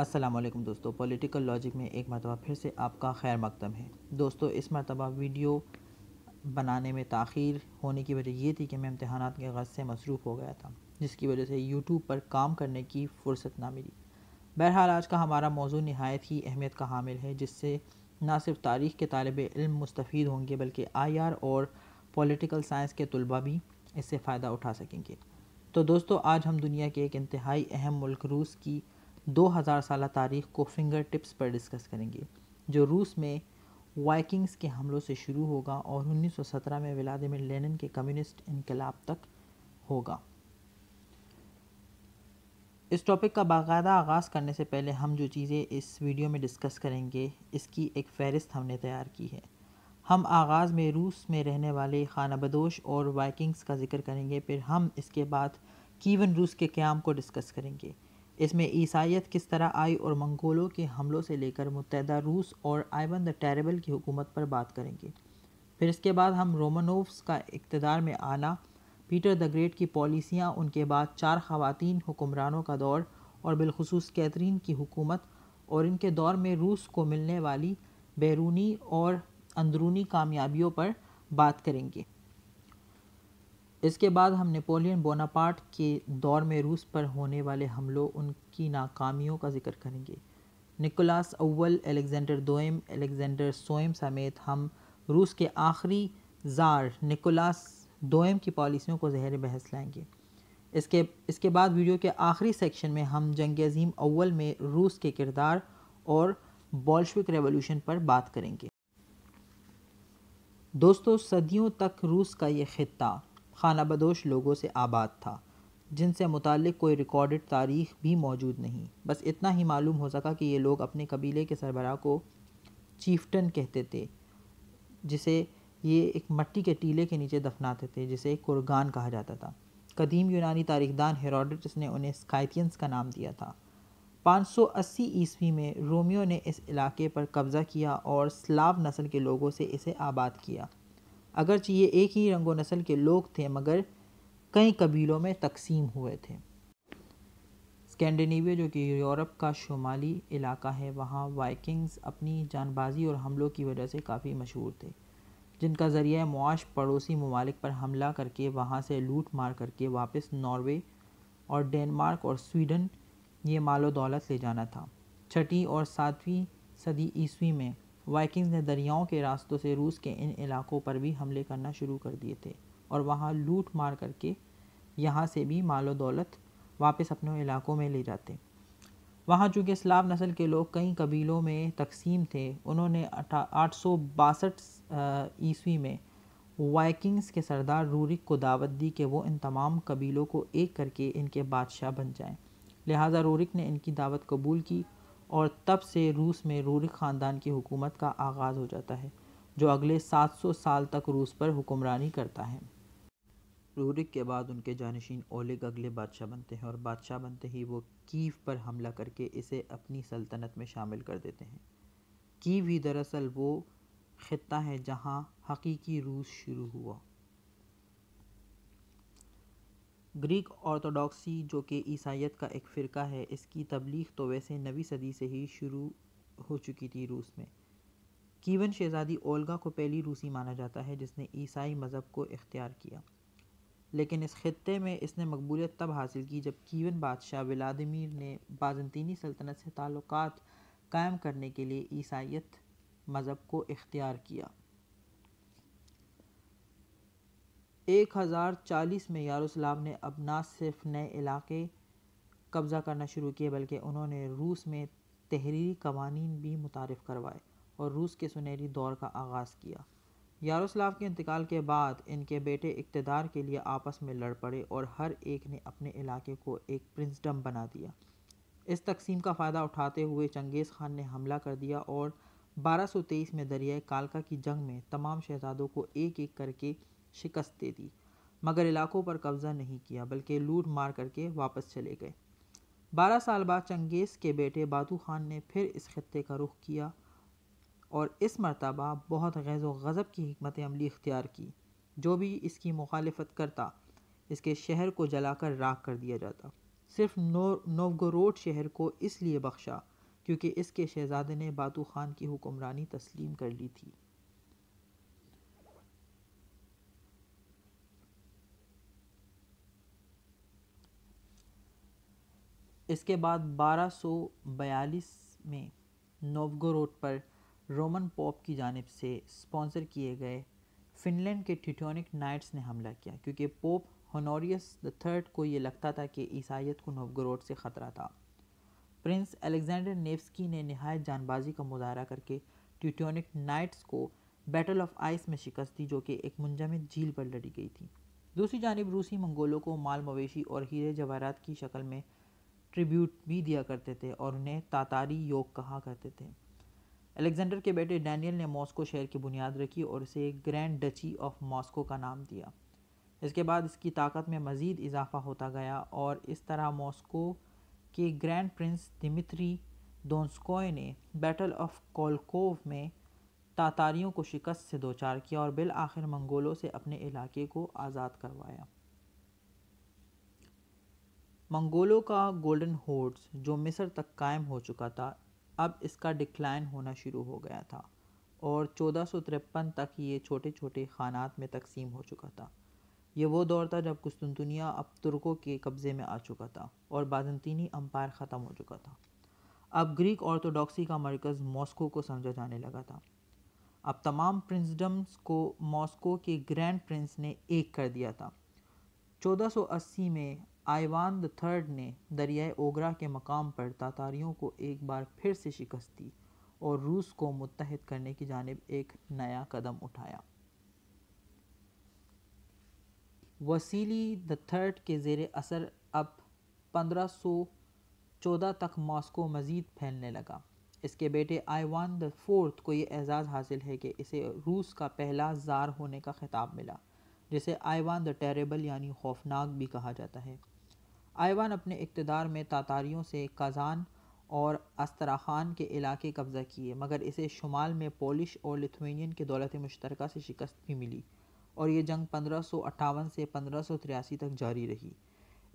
अस्सलाम वालेकुम दोस्तों पॉलिटिकल लॉजिक में एक मरतबा फिर से आपका खैर मकदम है दोस्तों इस मरतबा वीडियो बनाने में तखीर होने की वजह यह थी कि मैं इम्तहान के गज़ से मसरूफ़ हो गया था जिसकी वजह से यूट्यूब पर काम करने की फ़ुर्सत ना मिली बहरहाल आज का हमारा मौजू नहायत ही अहमियत का हामिल है जिससे ना सिर्फ तारीख़ के तालब इल मुस्तफ़ होंगे बल्कि आई आर और पोलिटिकल साइंस के तलबा भी इससे फ़ायदा उठा सकेंगे तो दोस्तों आज हम दुनिया के एक इंतहाई अहम मुल्क रूस की 2000 साल तारीख को फिंगर टिप्स पर डिस्कस करेंगे जो रूस में वाइकिंग्स के हमलों से शुरू होगा और 1917 में व्लादिमिर लेनिन के कम्युनिस्ट इनकलाब तक होगा इस टॉपिक का बाकायदा आगाज़ करने से पहले हम जो चीज़ें इस वीडियो में डिस्कस करेंगे इसकी एक फ़हरिस्त हमने तैयार की है हम आगाज़ में रूस में रहने वाले खानाबदोश और वाइकिंग्स का जिक्र करेंगे फिर हम इसके बाद कीवन रूस के क्याम को डिस्कस करेंगे इसमें ईसाइत किस तरह आई और मंगोलों के हमलों से लेकर मुतहद रूस और आइवन द टेरेबल की हुकूमत पर बात करेंगे फिर इसके बाद हम रोमनोव्स का इकतदार में आना पीटर द ग्रेट की पॉलिसियाँ उनके बाद चार खातन हुक्मरानों का दौर और बिलखसूस कैथरीन की हुकूमत और इनके दौर में रूस को मिलने वाली बैरूनी और अंदरूनी कामयाबियों पर बात करेंगे इसके बाद हम नेपोलियन बोनापार्ट के दौर में रूस पर होने वाले हमलों उनकी नाकामियों का जिक्र करेंगे निकोलास अव्वल एलेक्जेंडर दोएम एलेक्जेंडर सोएम समेत हम रूस के आखिरी जार निकोलास दोएम की पॉलिसियों को जहर बहस लाएंगे इसके इसके बाद वीडियो के आखिरी सेक्शन में हम जंग अजीम अव्वल में रूस के किरदार और बॉल्शविक रेवोल्यूशन पर बात करेंगे दोस्तों सदियों तक रूस का ये ख़त्ता बदोश लोगों से आबाद था जिनसे मुतक कोई रिकॉर्डेड तारीख भी मौजूद नहीं बस इतना ही मालूम हो सका कि ये लोग अपने कबीले के सरबराह को चीफ्टन कहते थे जिसे ये एक मट्टी के टीले के नीचे दफनाते थे जिसे कुरगान कहा जाता था कदीम यूनानी तारीखदान हेरोडोटस ने उन्हें स्काइथियंस का नाम दिया था 580 ईस्वी में रोमियो ने इस इलाके पर कब्ज़ा किया और स्लाव नस्ल के लोगों से इसे आबाद किया अगरचे ये एक ही रंगो नस्ल के लोग थे मगर कई कबीलों में तकसीम हुए थे स्कैंडिनेविया जो कि यूरोप का शुमाली इलाका है वहाँ वाइकिंग्स अपनी जानबाजी और हमलों की वजह से काफ़ी मशहूर थे जिनका ज़रिए मुआश पड़ोसी ममालिक पर हमला करके वहाँ से लूट मार करके वापस नॉर्वे और डेनमार्क और स्वीडन ये मालो दौलत ले जाना था छठी और सातवीं सदी ईस्वी में वाइकिंग्स ने दरियाओं के रास्तों से रूस के इन इलाकों पर भी हमले करना शुरू कर दिए थे और वहाँ लूट मार करके यहाँ से भी मालो दौलत वापस अपने इलाकों में ले जाते वहाँ चूँकि स्लाव नस्ल के लोग कई कबीलों में तकसीम थे उन्होंने आठ सौ बासठ ईस्वी में वाइकिंग्स के सरदार रूरिक को दावत दी कि वो इन तमाम कबीलों को एक करके इनके बादशाह बन जाएं। लिहाजा रूरिक ने इनकी दावत कबूल की और तब से रूस में रूरी ख़ानदान की हुकूमत का आगाज़ हो जाता है जो अगले 700 साल तक रूस पर हुक्मरानी करता है रूरिक के बाद उनके जानशीन ओलेग अगले बादशाह बनते हैं और बादशाह बनते ही वो कीव पर हमला करके इसे अपनी सल्तनत में शामिल कर देते हैं कीव ही दरअसल वो ख़त्ता है जहाँ हकीकी रूस शुरू हुआ ग्रीक ऑर्थोडॉक्सी जो कि ईसाइत का एक फ़िरका है इसकी तबलीग तो वैसे नवी सदी से ही शुरू हो चुकी थी रूस में कीवन शहज़ादी ओल्गा को पहली रूसी माना जाता है जिसने ईसाई मज़हब को इख्तियार किया लेकिन इस खत्े में इसने मकबूलियत तब हासिल की जब कीवन बादशाह व्लादिमिर ने बाजनतीनी सल्तनत से ताल्लुकात कायम करने के लिए ईसाइत मज़हब को इख्तियार किया एक हज़ार चालीस में यारोस्लाम ने अब ना सिर्फ नए इलाके कब्ज़ा करना शुरू किए बल्कि उन्होंने रूस में तहरीरी कवानीन भी मुतारफ़ करवाए और रूस के सुनहरी दौर का आगाज़ किया यारोस्लाव के इंतकाल के बाद इनके बेटे इकतदार के लिए आपस में लड़ पड़े और हर एक ने अपने इलाके को एक प्रिंसडम बना दिया इस तकसीम का फ़ायदा उठाते हुए चंगेज़ खान ने हमला कर दिया और 1223 में दरियाए कालका की जंग में तमाम शहजादों को एक एक करके शिकस्त दे दी मगर इलाकों पर कब्जा नहीं किया बल्कि लूट मार करके वापस चले गए बारह साल बाद चंगेज़ के बेटे बातू खान ने फिर इस खत्े का रुख किया और इस मरतबा बहुत गैज़ गज़ब की हमत अमली इख्तियार की जो भी इसकी मुखालफत करता इसके शहर को जलाकर राख कर दिया जाता सिर्फ नो नोगोरोड शहर को इसलिए बख्शा क्योंकि इसके शहजादे ने बातू खान की हुक्मरानी तस्लीम कर ली थी इसके बाद 1242 में नोवगोरोड पर रोमन पॉप की जानब से स्पॉन्सर किए गए फिनलैंड के टिटोनिक नाइट्स ने हमला किया क्योंकि पोप होनोरियस द थर्ड को ये लगता था कि ईसाइत को नोवगोरोड से ख़तरा था प्रिंस अलेक्जेंडर नेवस्की ने नहायत जानबाजी का मुजाहरा करके टिटोनिक नाइट्स को बैटल ऑफ आइस में शिकस्त दी जो कि एक मुंजमद झील पर लड़ी गई थी दूसरी जानब रूसी मंगोलों को माल मवेशी और हीरे जवाहरात की शक्ल में ट्रिब्यूट भी दिया करते थे और उन्हें तातारी योग कहा करते थे अलेक्जेंडर के बेटे डैनियल ने मॉस्को शहर की बुनियाद रखी और इसे ग्रैंड डची ऑफ मॉस्को का नाम दिया इसके बाद इसकी ताकत में मज़ीद इजाफा होता गया और इस तरह मॉस्को के ग्रैंड प्रिंस दिमित्री दोनस्कोय ने बैटल ऑफ कोलकोव में तातारियों को शिकस्त से दोचार किया और बिल आखिर मंगोलों से अपने इलाके को आज़ाद करवाया मंगोलों का गोल्डन होर्ड्स जो मिस्र तक कायम हो चुका था अब इसका डिक्लाइन होना शुरू हो गया था और चौदह तक ये छोटे छोटे खानात में तकसीम हो चुका था ये वो दौर था जब कुस्तुनतुनिया अब तुर्कों के कब्ज़े में आ चुका था और बाजंतीनी अम्पायर ख़त्म हो चुका था अब ग्रीक ऑर्थोडॉक्सी का मरकज़ मॉस्को को समझा जाने लगा था अब तमाम प्रिंसडम्स को मॉस्को के ग्रैंड प्रिंस ने एक कर दिया था 1480 में आइवान द थर्ड ने दरियाए ओगरा के मकाम पर तातारियों को एक बार फिर से शिकस्त दी और रूस को मुतहद करने की जानब एक नया कदम उठाया वसीली द थर्ड के जेर असर अब 1514 तक मॉस्को मज़ीद फैलने लगा इसके बेटे आईवान द फोर्थ को ये एजाज़ हासिल है कि इसे रूस का पहला जार होने का खिताब मिला जिसे आईवान द टेरेबल यानी खौफनाक भी कहा जाता है आइवान अपने इकतदार में तातारियों से काजान और अस्तराखान के इलाके कब्ज़ा किए मगर इसे शुमाल में पोलिश और लिथुनियन के दौलत मुश्तरक से शिकस्त भी मिली और ये जंग पंद्रह सौ अट्ठावन से पंद्रह सौ तिरासी तक जारी रही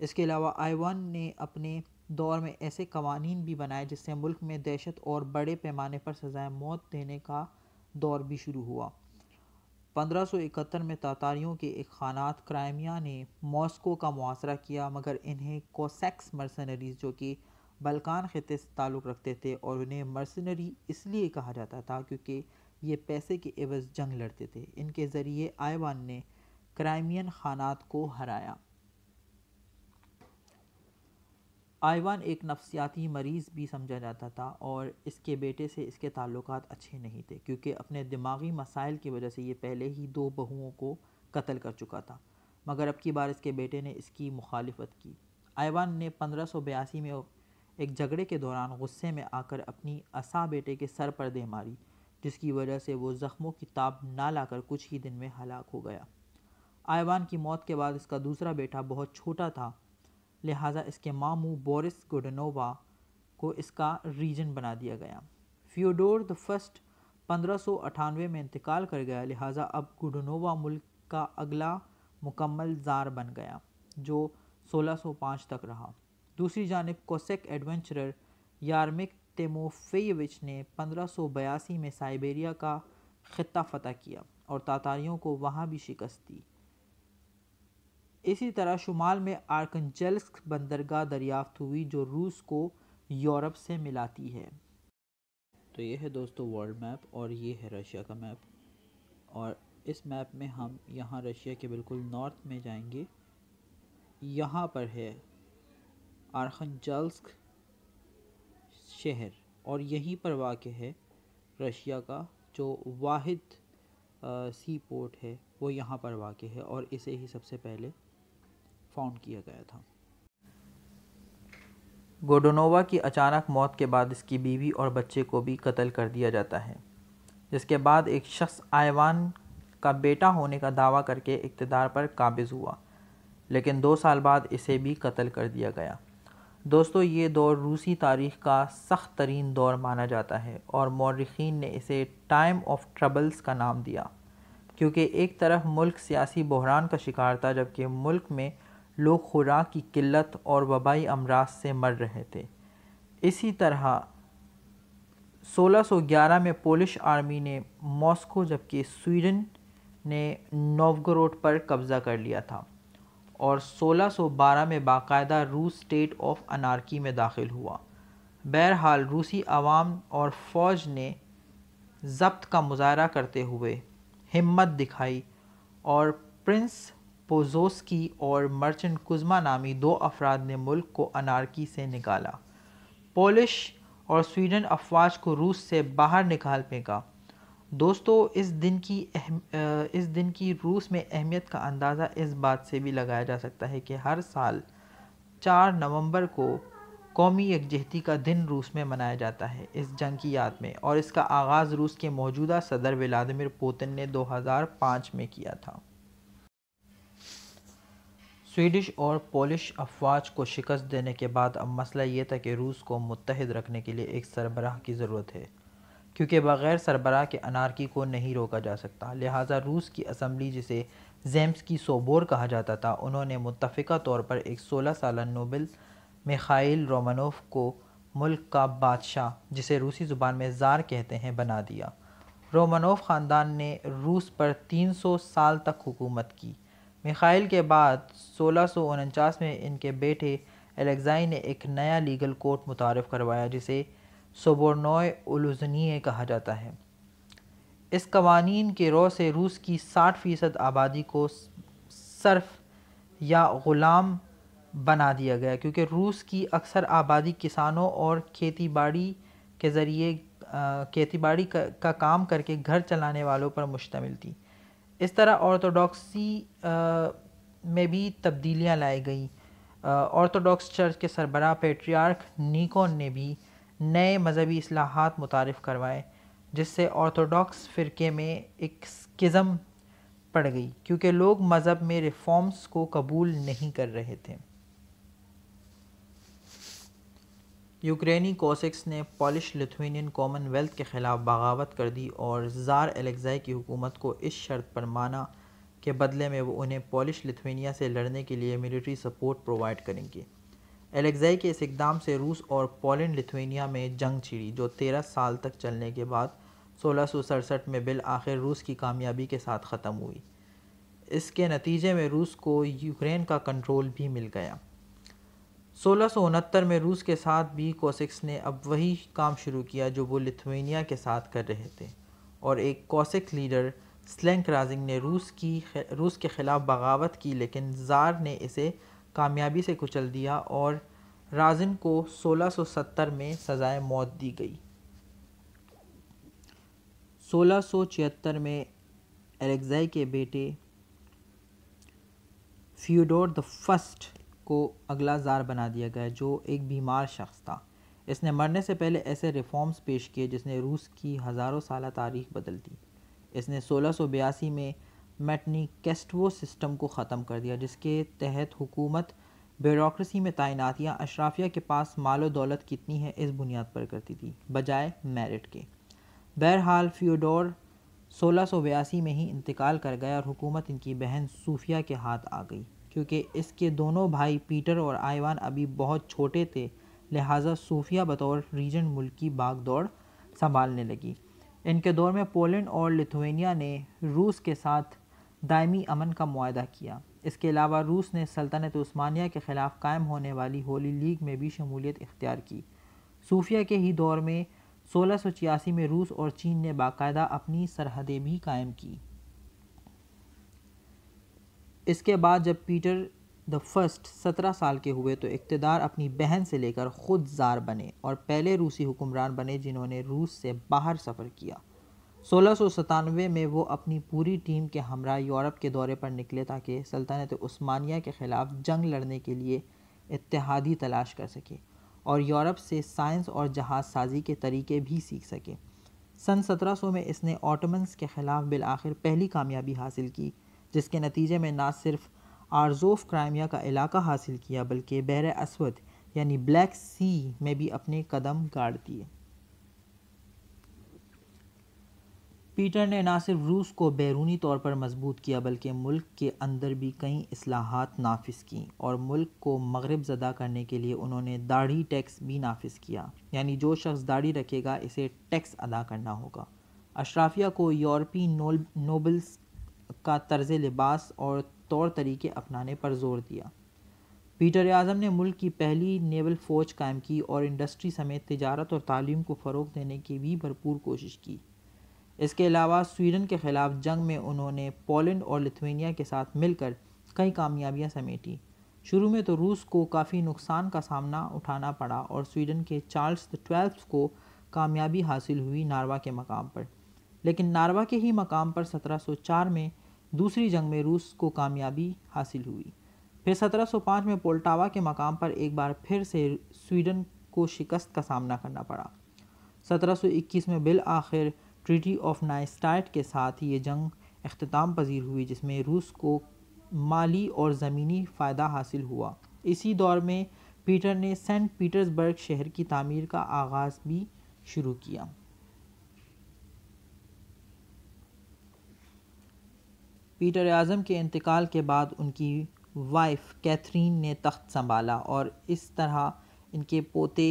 इसके अलावा आइवान ने अपने दौर में ऐसे कवानीन भी बनाए जिससे मुल्क में दहशत और बड़े पैमाने पर सजाए मौत देने का दौर भी शुरू हुआ 1571 में तातारियों के एक खानात क्राइमिया ने मॉस्को का मुआसरा किया मगर इन्हें कोसैक्स मर्सनरीज जो कि बलकान खत्े से ताल्लुक़ रखते थे और उन्हें मर्सनरी इसलिए कहा जाता था क्योंकि ये पैसे के एवज जंग लड़ते थे इनके ज़रिए आयवान ने क्राइमियन खानात को हराया आइवान एक नफसियाती मरीज़ भी समझा जाता था और इसके बेटे से इसके ताल्लुक अच्छे नहीं थे क्योंकि अपने दिमागी मसाइल की वजह से ये पहले ही दो बहुओं को कत्ल कर चुका था मगर अब की बार इसके बेटे ने इसकी मुखालफत की आइवान ने पंद्रह में एक झगड़े के दौरान गुस्से में आकर अपनी असा बेटे के सर पर दे मारी जिसकी वजह से वो ज़ख्मों की ताब ना लाकर कुछ ही दिन में हलाक हो गया आयवान की मौत के बाद इसका दूसरा बेटा बहुत छोटा था लिहाजा इसके मामू बोरिस गुडनोवा को इसका रीजन बना दिया गया फ्योडोर द फर्स्ट अठानवे में इंतकाल कर गया लिहाजा अब गुडनोवा मुल्क का अगला मुकम्मल जार बन गया जो 1605 तक रहा दूसरी जानब कोसेक एडवेंचरर यार्मिक तेमोफेविच ने बयासी में साइबेरिया का खत्ता फतह किया और तातारियों को वहाँ भी शिकस्त दी इसी तरह शुमाल में आर्कनजल्स्क बंदरगाह दरियाफ्त हुई जो रूस को यूरोप से मिलाती है तो ये है दोस्तों वर्ल्ड मैप और ये है रशिया का मैप और इस मैप में हम यहाँ रशिया के बिल्कुल नॉर्थ में जाएंगे यहाँ पर है आर्खनजल्स्क शहर और यहीं पर वाक़ है रशिया का जो वाहिद सी पोर्ट है वो यहाँ पर वाक़ है और इसे ही सबसे पहले फाउंड किया गया था गोडोनोवा की अचानक मौत के बाद इसकी बीवी और बच्चे को भी कत्ल कर दिया जाता है जिसके बाद एक शख्स आयवान का बेटा होने का दावा करके इकतदार पर काबिज़ हुआ लेकिन दो साल बाद इसे भी कत्ल कर दिया गया दोस्तों ये दौर रूसी तारीख का सख्त तरीन दौर माना जाता है और मौरखीन ने इसे टाइम ऑफ ट्रबल्स का नाम दिया क्योंकि एक तरफ मुल्क सियासी बहरान का शिकार था जबकि मुल्क में लोग खुराक की किल्लत और वबाई अमराज से मर रहे थे इसी तरह 1611 में पोलिश आर्मी ने मॉस्को जबकि स्वीडन ने नोवगरोड पर कब्ज़ा कर लिया था और 1612 में बाकायदा रूस स्टेट ऑफ अनारकी में दाखिल हुआ बहरहाल रूसी आवाम और फ़ौज ने जब्त का मुजाहरा करते हुए हिम्मत दिखाई और प्रिंस पोजोस्की और मर्चेंट कुजमा नामी दो अफराद ने मुल्क को अनारकी से निकाला पोलिश और स्वीडन अफवाज को रूस से बाहर निकाल फेंका दोस्तों इस दिन की अहम, इस दिन की रूस में अहमियत का अंदाज़ा इस बात से भी लगाया जा सकता है कि हर साल चार नवंबर को कौमी यकजहती का दिन रूस में मनाया जाता है इस जंग की याद में और इसका आगाज़ रूस के मौजूदा सदर व्लादिमिर पुतिन ने 2005 में किया था स्वीडिश और पोलिश अफवाज को शिकस्त देने के बाद अब मसला ये था कि रूस को मुतहद रखने के लिए एक सरबराह की ज़रूरत है क्योंकि बग़ैर सरबराह के अनारकी को नहीं रोका जा सकता लिहाजा रूस की असम्बली जिसे जेम्स की सोबोर कहा जाता था उन्होंने मुतफ़ा तौर पर एक सोलह साल नोबल मिखाइल रोमनोव को मुल्क का बादशाह जिसे रूसी ज़ुबान में जार कहते हैं बना दिया रोमनोव ख़ानदान ने रूस पर तीन सौ साल तक हुकूमत की मिखाइल के बाद सोलह में इनके बेटे एलेक्जाई ने एक नया लीगल कोर्ट मुतारफ़ करवाया जिसे सोबोनोए उलुजनी कहा जाता है इस कवानीन के रो से रूस की 60 फ़ीसद आबादी को सर्फ या ग़ुलाम बना दिया गया क्योंकि रूस की अक्सर आबादी किसानों और खेती बाड़ी के ज़रिए खेती बाड़ी का, का काम करके घर चलाने वालों पर मुश्तमिल थी इस तरह ऑर्थोडॉक्सी में भी तब्दीलियां लाई गई ऑर्थोडॉक्स चर्च के सरबरा पेट्रियार्क निकोन ने भी नए मजहबी असलाहत मुतारफ़ करवाए जिससे ऑर्थोडॉक्स फ़िरके में एक स्किज़म पड़ गई क्योंकि लोग मज़हब में रिफॉर्म्स को कबूल नहीं कर रहे थे यूक्रेनी कोसिक्स ने पॉलिश लिथुनियन कॉमनवेल्थ के खिलाफ बगावत कर दी और जार एलेक्जाई की हुकूमत को इस शर्त पर माना के बदले में वो उन्हें पॉलिश लिथुनिया से लड़ने के लिए मिलिट्री सपोर्ट प्रोवाइड करेंगे एलेक्जाई के इस इकदाम से रूस और पोलैंड लिथुनिया में जंग छिड़ी जो तेरह साल तक चलने के बाद सोलह में बिल आखिर रूस की कामयाबी के साथ ख़त्म हुई इसके नतीजे में रूस को यूक्रेन का कंट्रोल भी मिल गया सोलह में रूस के साथ भी कोसिक्स ने अब वही काम शुरू किया जो वो लिथुनिया के साथ कर रहे थे और एक कोसिक लीडर स्लैंक राजिंग ने रूस की रूस के ख़िलाफ़ बगावत की लेकिन ज़ार ने इसे कामयाबी से कुचल दिया और राजिन को 1670 में सज़ाए मौत दी गई 1676 में एलेक्जाई के बेटे फ्यूडोर द फर्स्ट को अगला जार बना दिया गया जो एक बीमार शख्स था इसने मरने से पहले ऐसे रिफॉर्म्स पेश किए जिसने रूस की हज़ारों साल तारीख बदल दी इसने सोलह में मेटनी कैस्टवो सिस्टम को ख़त्म कर दिया जिसके तहत हुकूमत ब्यूरोसी में तैनात या अशराफिया के पास मालो दौलत कितनी है इस बुनियाद पर करती थी बजाय मेरिट के बहरहाल फ्योडोर सोलह में ही इंतकाल कर गया और हुकूमत इनकी बहन सूफिया के हाथ आ गई क्योंकि इसके दोनों भाई पीटर और आइवान अभी बहुत छोटे थे लिहाजा सूफिया बतौर रीजन मुल्क की बाग दौड़ संभालने लगी इनके दौर में पोलैंड और लिथुनिया ने रूस के साथ दायमी अमन का माह किया इसके अलावा रूस ने सल्तनत उस्मानिया के ख़िलाफ़ कायम होने वाली होली लीग में भी शमूलियत इख्तियार की सूफिया के ही दौर में सोलह सौ छियासी में रूस और चीन ने बाकायदा अपनी सरहदें भी कायम की इसके बाद जब पीटर द फर्स्ट सत्रह साल के हुए तो इकतदार अपनी बहन से लेकर ख़ुद जार बने और पहले रूसी हुक्मरान बने जिन्होंने रूस से बाहर सफ़र किया सोलह में वो अपनी पूरी टीम के हमरा यूरोप के दौरे पर निकले ताकि सल्तनत उस्मानिया के ख़िलाफ़ जंग लड़ने के लिए इतिहादी तलाश कर सके और यूरोप से साइंस और जहाज साजी के तरीके भी सीख सके सन 1700 में इसने ऑटोमन्स के ख़िलाफ़ बिल आखिर पहली कामयाबी हासिल की जिसके नतीजे में ना सिर्फ आर्जोफ क्राइमिया का इलाका हासिल किया बल्कि बहर असवद यानी ब्लैक सी में भी अपने कदम गाड़ दिए पीटर ने ना सिर्फ रूस को बैरूनी तौर पर मजबूत किया बल्कि मुल्क के अंदर भी कई असलाहत नाफिज की और मुल्क को मगरब ज़दा करने के लिए उन्होंने दाढ़ी टैक्स भी नाफिज किया यानी जो शख्स दाढ़ी रखेगा इसे टैक्स अदा करना होगा अशराफिया को यूरोपी नोबल्स का तर्ज लिबास और तौर तरीके अपनाने पर जोर दिया पीटर आज़म ने मुल्क की पहली नेवल फ़ौज कायम की और इंडस्ट्री समेत तजारत और तालीम को फ़रोग देने की भी भरपूर कोशिश की इसके अलावा स्वीडन के ख़िलाफ़ जंग में उन्होंने पोलैंड और लिथुनिया के साथ मिलकर कई कामयाबियां समेटी शुरू में तो रूस को काफ़ी नुकसान का सामना उठाना पड़ा और स्वीडन के चार्ल्स द ट्वेल्थ को कामयाबी हासिल हुई नारवा के मकाम पर लेकिन नारवा के ही मकाम पर 1704 में दूसरी जंग में रूस को कामयाबी हासिल हुई फिर 1705 में पोल्टावा के मकाम पर एक बार फिर से स्वीडन को शिकस्त का सामना करना पड़ा 1721 में बिल आखिर ट्रीटी ऑफ नाइस्टाइट के साथ ये जंग अख्ताम पजीर हुई जिसमें रूस को माली और ज़मीनी फ़ायदा हासिल हुआ इसी दौर में पीटर ने सेंट पीटर्सबर्ग शहर की तामीर का आगाज़ भी शुरू किया पीटर आज़म के इंतकाल के बाद उनकी वाइफ कैथरीन ने तख्त संभाला और इस तरह इनके पोते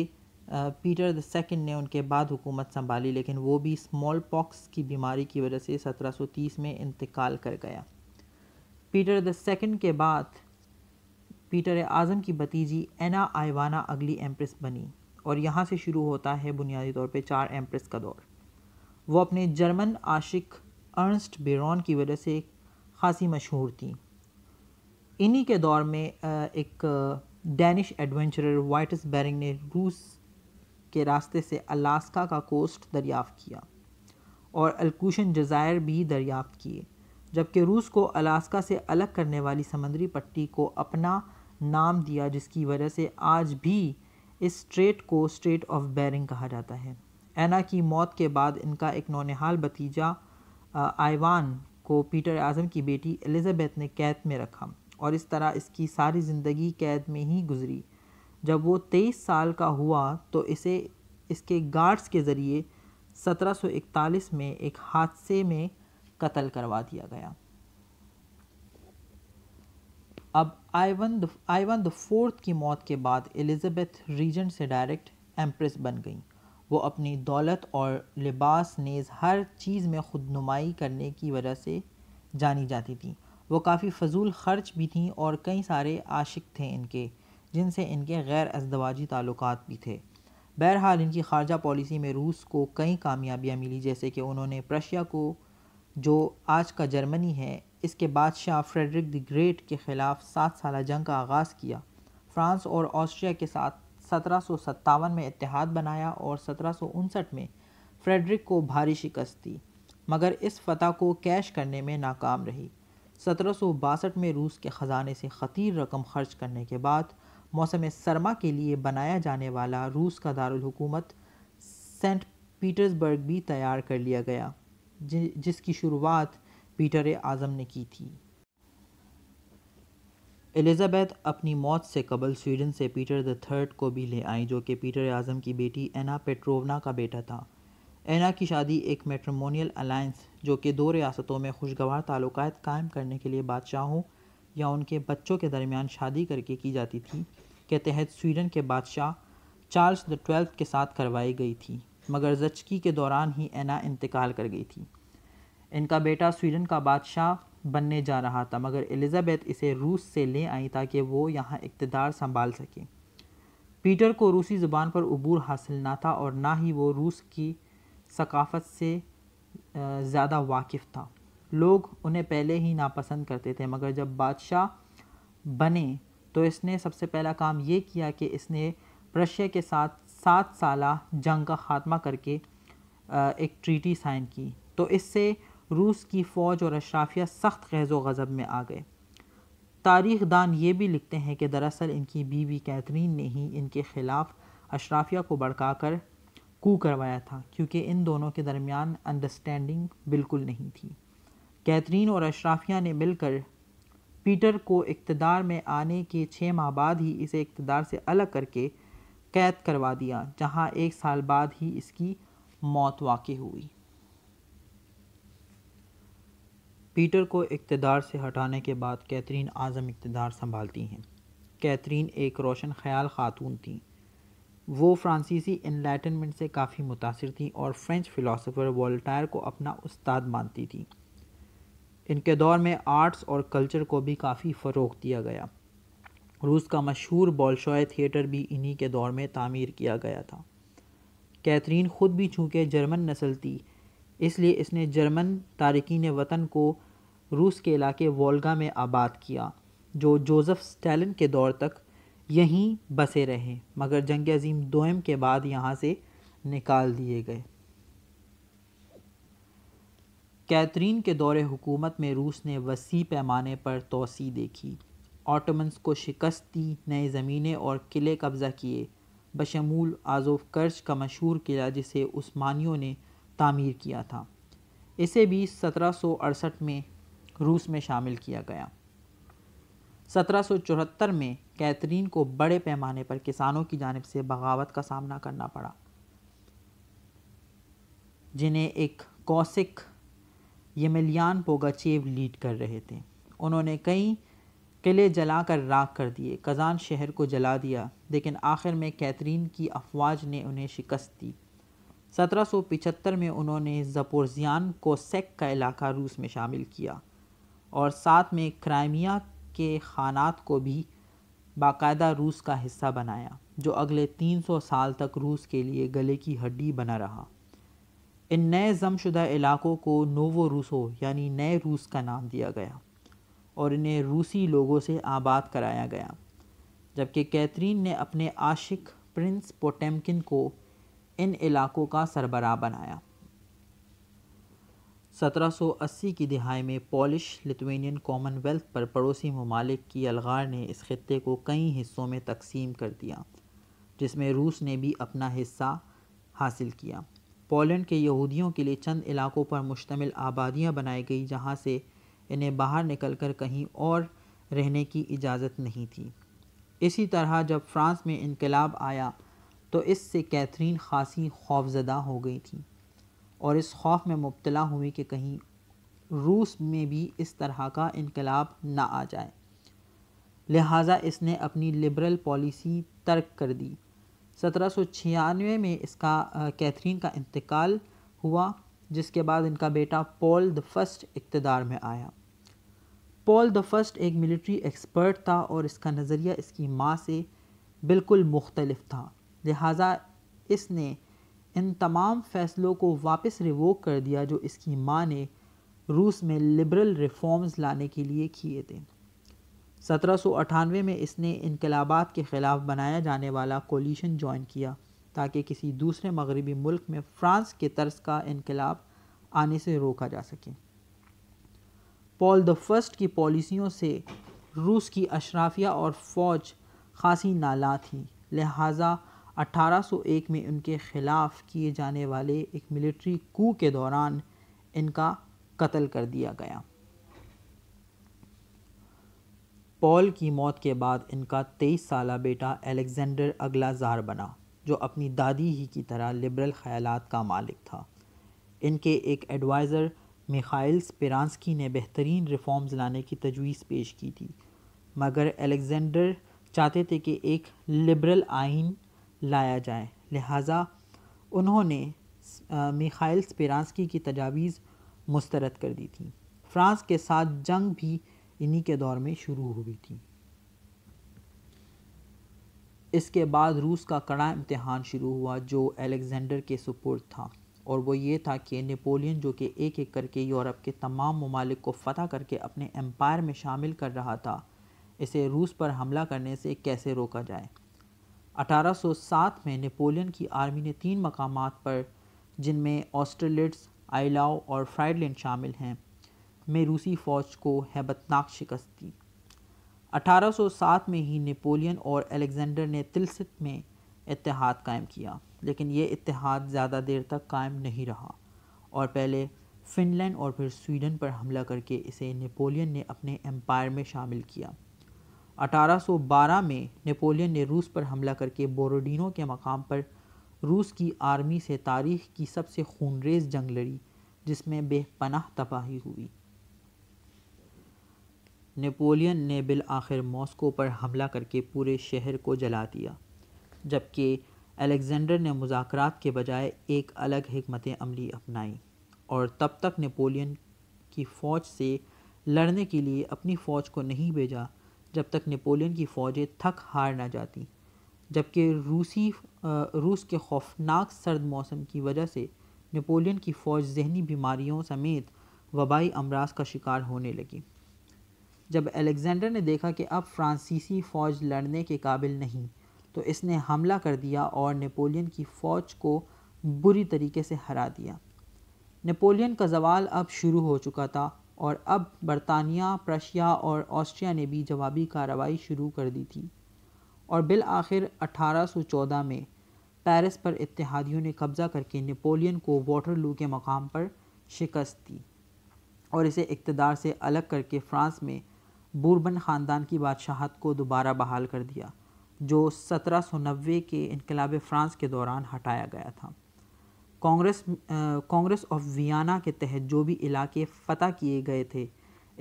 पीटर द सेकेंड ने उनके बाद हुकूमत संभाली लेकिन वो भी स्मॉल पॉक्स की बीमारी की वजह से 1730 में इंतकाल कर गया पीटर द सेकेंड के बाद पीटर आज़म की भतीजी एना आइवाना अगली एम्प्रेस बनी और यहाँ से शुरू होता है बुनियादी तौर पे चार एम्प्रेस का दौर वो अपने जर्मन आशिक अर्नस्ट बेरॉन की वजह से ख़ासी मशहूर थी इन्हीं के दौर में एक डैनिश एडवेंचरर वाइटस बैरिंग ने रूस के रास्ते से अलास्का का कोस्ट दरियाफ़त किया और अलकुशन जजायर भी दरियाफ़त किए जबकि रूस को अलास्का से अलग करने वाली समंदरी पट्टी को अपना नाम दिया जिसकी वजह से आज भी इस स्ट्रेट को स्ट्रेट ऑफ बैरिंग कहा जाता है एना की मौत के बाद इनका एक नौनहाल भतीजा आइवान को पीटर आज़म की बेटी एलिजाबेथ ने कैद में रखा और इस तरह इसकी सारी ज़िंदगी कैद में ही गुजरी जब वो तेईस साल का हुआ तो इसे इसके गार्ड्स के ज़रिए 1741 में एक हादसे में कत्ल करवा दिया गया अब Ivan the Ivan the fourth की मौत के बाद एलिजाबेथ रीजेंट से डायरेक्ट एम्प्रेस बन गई वो अपनी दौलत और लिबास नेज़ हर चीज़ में खुद नुमाई करने की वजह से जानी जाती थी वो काफ़ी फजूल खर्च भी थीं और कई सारे आशिक थे इनके जिनसे इनके गैर अजदवाजी ताल्लुक भी थे बहरहाल इनकी खारजा पॉलिसी में रूस को कई कामयाबियाँ मिली जैसे कि उन्होंने प्रशिया को जो आज का जर्मनी है इसके बादशाह फ्रेडरिक द ग्रेट के ख़िलाफ़ सात साल जंग का आगाज़ किया फ्रांस और ऑस्ट्रिया के साथ सत्रह में इतिहाद बनाया और सत्रह में फ्रेडरिक को भारी शिकस्त दी मगर इस फतह को कैश करने में नाकाम रही सत्रह में रूस के ख़जाने से ख़तीर रकम खर्च करने के बाद मौसम सरमा के लिए बनाया जाने वाला रूस का दारकूमत सेंट पीटर्सबर्ग भी तैयार कर लिया गया जिसकी शुरुआत पीटर आज़म ने की थी एलिजाबेथ अपनी मौत से कबल स्वीडन से पीटर द थर्ड को भी ले आई जो कि पीटर आज़म की बेटी एना पेट्रोवना का बेटा था एना की शादी एक मेट्रोमोनियल अलायंस जो कि दो रियासतों में खुशगवार ताल्लुक कायम करने के लिए बादशाहों या उनके बच्चों के दरमियान शादी करके की जाती थी के तहत स्वीडन के बादशाह चार्ल्स द ट्वेल्थ के साथ करवाई गई थी मगर जचकी के दौरान ही एना इंतकाल कर गई थी इनका बेटा स्वीडन का बादशाह बनने जा रहा था मगर एलिजाबेथ इसे रूस से ले आई ताकि वो यहाँ इकतदार संभाल सकें पीटर को रूसी ज़ुबान पर अबूर हासिल ना था और ना ही वो रूस की सकाफ़त से ज़्यादा वाकिफ़ था लोग उन्हें पहले ही नापसंद करते थे मगर जब बादशाह बने तो इसने सबसे पहला काम ये किया कि इसने प्रशिया के साथ सात साल जंग का ख़ात्मा करके एक ट्रीटी साइन की तो इससे रूस की फ़ौज और अशराफिया सख्त गैज़ गज़ब में आ गए तारीख दान ये भी लिखते हैं कि दरअसल इनकी बीवी कैथरीन ने ही इनके ख़िलाफ़ अशराफिया को भड़का कर कू करवाया था क्योंकि इन दोनों के दरमियान अंडरस्टैंडिंग बिल्कुल नहीं थी कैथरीन और अशराफिया ने मिलकर पीटर को इकतदार में आने के छः माह बाद ही इसे इकतदार से अलग करके कैद करवा दिया जहाँ एक साल बाद ही इसकी मौत वाक़ हुई पीटर को इकतदार से हटाने के बाद कैथरीन आज़म इकतदार संभालती हैं कैथरीन एक रोशन ख्याल खातून थी वो फ्रांसीसी इनलाइटनमेंट से काफ़ी मुतासर थी और फ्रेंच फ़िलासफ़र वॉल्टायर को अपना उस्ताद मानती थी इनके दौर में आर्ट्स और कल्चर को भी काफ़ी फ़रोग दिया गया रूस का मशहूर बॉलशॉय थिएटर भी इन्हीं के दौर में तामीर किया गया था कैथरीन ख़ुद भी चूँकि जर्मन नस्ल थी इसलिए इसने जर्मन तारकिन वतन को रूस के इलाके वोल्गा में आबाद किया जो जोसेफ स्टैलिन के दौर तक यहीं बसे रहे मगर जंग अजीम दोम के बाद यहाँ से निकाल दिए गए कैथरीन के दौर हुकूमत में रूस ने वसी पैमाने पर तोसी देखी ऑटोमन्स को शिकस्त दी नए ज़मीनें और किले कब्ज़ा किए बशमूल आज़ोफ़ कर्ज का मशहूर किला जिसे उस्मानियों ने तामीर किया था इसे भी 1768 में रूस में शामिल किया गया 1774 में कैथरीन को बड़े पैमाने पर किसानों की जानब से बगावत का सामना करना पड़ा जिन्हें एक कौसिक यमलियान पोगाचेव लीड कर रहे थे उन्होंने कई किले जलाकर राख कर दिए कज़ान शहर को जला दिया लेकिन आखिर में कैथरीन की अफवाज ने उन्हें शिकस्त दी 1775 में उन्होंने को सेक का इलाका रूस में शामिल किया और साथ में क्राइमिया के खानात को भी बाकायदा रूस का हिस्सा बनाया जो अगले 300 साल तक रूस के लिए गले की हड्डी बना रहा इन नए जमशुदा इलाकों को नोवो रूसो यानी नए रूस का नाम दिया गया और इन्हें रूसी लोगों से आबाद कराया गया जबकि कैथरीन ने अपने आशिक प्रिंस पोटेमकिन को इन इलाकों का सरबराह बनाया 1780 की दिहाई में पॉलिश लिथुनियन कॉमनवेल्थ पर पड़ोसी ममालिक की अलगार ने इस खत्े को कई हिस्सों में तकसीम कर दिया जिसमें रूस ने भी अपना हिस्सा हासिल किया पोलैंड के यहूदियों के लिए चंद इलाकों पर मुश्तमिल आबादियाँ बनाई गई जहाँ से इन्हें बाहर निकलकर कहीं और रहने की इजाज़त नहीं थी इसी तरह जब फ्रांस में इनकलाब आया तो इससे कैथरीन खासी खौफजदा हो गई थी और इस खौफ में मुबतला हुई कि कहीं रूस में भी इस तरह का इनकलाब ना आ जाए लिहाजा इसने अपनी लिबरल पॉलिसी तर्क कर दी सत्रह सौ छियानवे में इसका कैथरीन का इंतकाल हुआ जिसके बाद इनका बेटा पॉल द फर्स्ट इकतदार में आया पॉल द फर्स्ट एक मिलिट्री एक्सपर्ट था और इसका नज़रिया इसकी माँ से बिल्कुल मुख्तलफ था लिहाजा इसने इन तमाम फ़ैसलों को वापस रिवोक कर दिया जो इसकी माँ ने रूस में लिबरल रिफॉर्म्स लाने के लिए किए थे सत्रह सौ अठानवे में इसने इनकलाबात के ख़िलाफ़ बनाया जाने वाला कोलिशन ज्वाइन किया ताकि किसी दूसरे मगरबी मुल्क में फ़्रांस के तर्ज का इनकलाब आने से रोका जा सके पॉल द फर्स्ट की पॉलिसियों से रूस की अशराफिया और फ़ौज खासी नाला थी लिहाजा 1801 में उनके ख़िलाफ़ किए जाने वाले एक मिलिट्री कू के दौरान इनका कत्ल कर दिया गया पॉल की मौत के बाद इनका तेईस साल बेटा अलेक्जेंडर अगला जार बना जो अपनी दादी ही की तरह लिबरल ख्यालात का मालिक था इनके एक एडवाइज़र मिखाइल स्पिरानस्की ने बेहतरीन रिफॉर्म्स लाने की तजवीज़ पेश की थी मगर अलेक्जेंडर चाहते थे कि एक लिबरल आइन लाया जाए लिहाजा उन्होंने मिखाइल स्पेरांसकी की तजावीज़ मुस्तरद कर दी थी फ्रांस के साथ जंग भी इन्हीं के दौर में शुरू हुई थी इसके बाद रूस का कड़ा इम्तहान शुरू हुआ जो अलेक्ज़ेंडर के सुपुर्द था और वो ये था कि नेपोलियन जो कि एक एक करके यूरोप के तमाम ममालिक को फ़तह करके अपने एम्पायर में शामिल कर रहा था इसे रूस पर हमला करने से कैसे रोका जाए 1807 में नेपोलियन की आर्मी ने तीन मकाम पर जिनमें ऑस्ट्रेलिट्स आइलाओ और फ्राइडलैंड शामिल हैं में रूसी फौज को हैबतनाक शिकस्त दी 1807 में ही नेपोलियन और अलेक्जेंडर ने तिलसित में इतिहाद कायम किया लेकिन ये इतिहाद ज़्यादा देर तक कायम नहीं रहा और पहले फिनलैंड और फिर स्वीडन पर हमला करके इसे नेपोलियन ने अपने एम्पायर में शामिल किया 1812 में नेपोलियन ने रूस पर हमला करके बोरोडिनो के मकाम पर रूस की आर्मी से तारीख की सबसे खूनरेज जंग लड़ी जिसमें बेपनाह तबाही हुई नेपोलियन ने बिल आखिर मॉस्को पर हमला करके पूरे शहर को जला दिया जबकि अलेक्जेंडर ने मुजाकरात के बजाय एक अलग हमत अमली अपनाई और तब तक नेपोलियन की फ़ौज से लड़ने के लिए अपनी फ़ौज को नहीं भेजा जब तक नेपोलियन की फ़ौजें थक हार ना जाती जबकि रूसी रूस के खौफनाक सर्द मौसम की वजह से नेपोलियन की फ़ौज जहनी बीमारियों समेत वबाई अमराज का शिकार होने लगी जब अलेक्ज़ेंडर ने देखा कि अब फ्रांसीसी फ़ौज लड़ने के काबिल नहीं तो इसने हमला कर दिया और नेपोलियन की फ़ौज को बुरी तरीके से हरा दिया नेपोलियन का जवाल अब शुरू हो चुका था और अब बरतानिया प्रशिया और ऑस्ट्रिया ने भी जवाबी कार्रवाई शुरू कर दी थी और बिल आखिर 1814 में पेरिस पर इतिहादियों ने कब्ज़ा करके नेपोलियन को वाटरलू के मकाम पर शिकस्त दी और इसे इकतदार से अलग करके फ्रांस में बुरबन ख़ानदान की बादशाहत को दोबारा बहाल कर दिया जो सत्रह के इनकलाब फ्रांस के दौरान हटाया गया था कांग्रेस कांग्रेस ऑफ वियाना के तहत जो भी इलाके फ़तह किए गए थे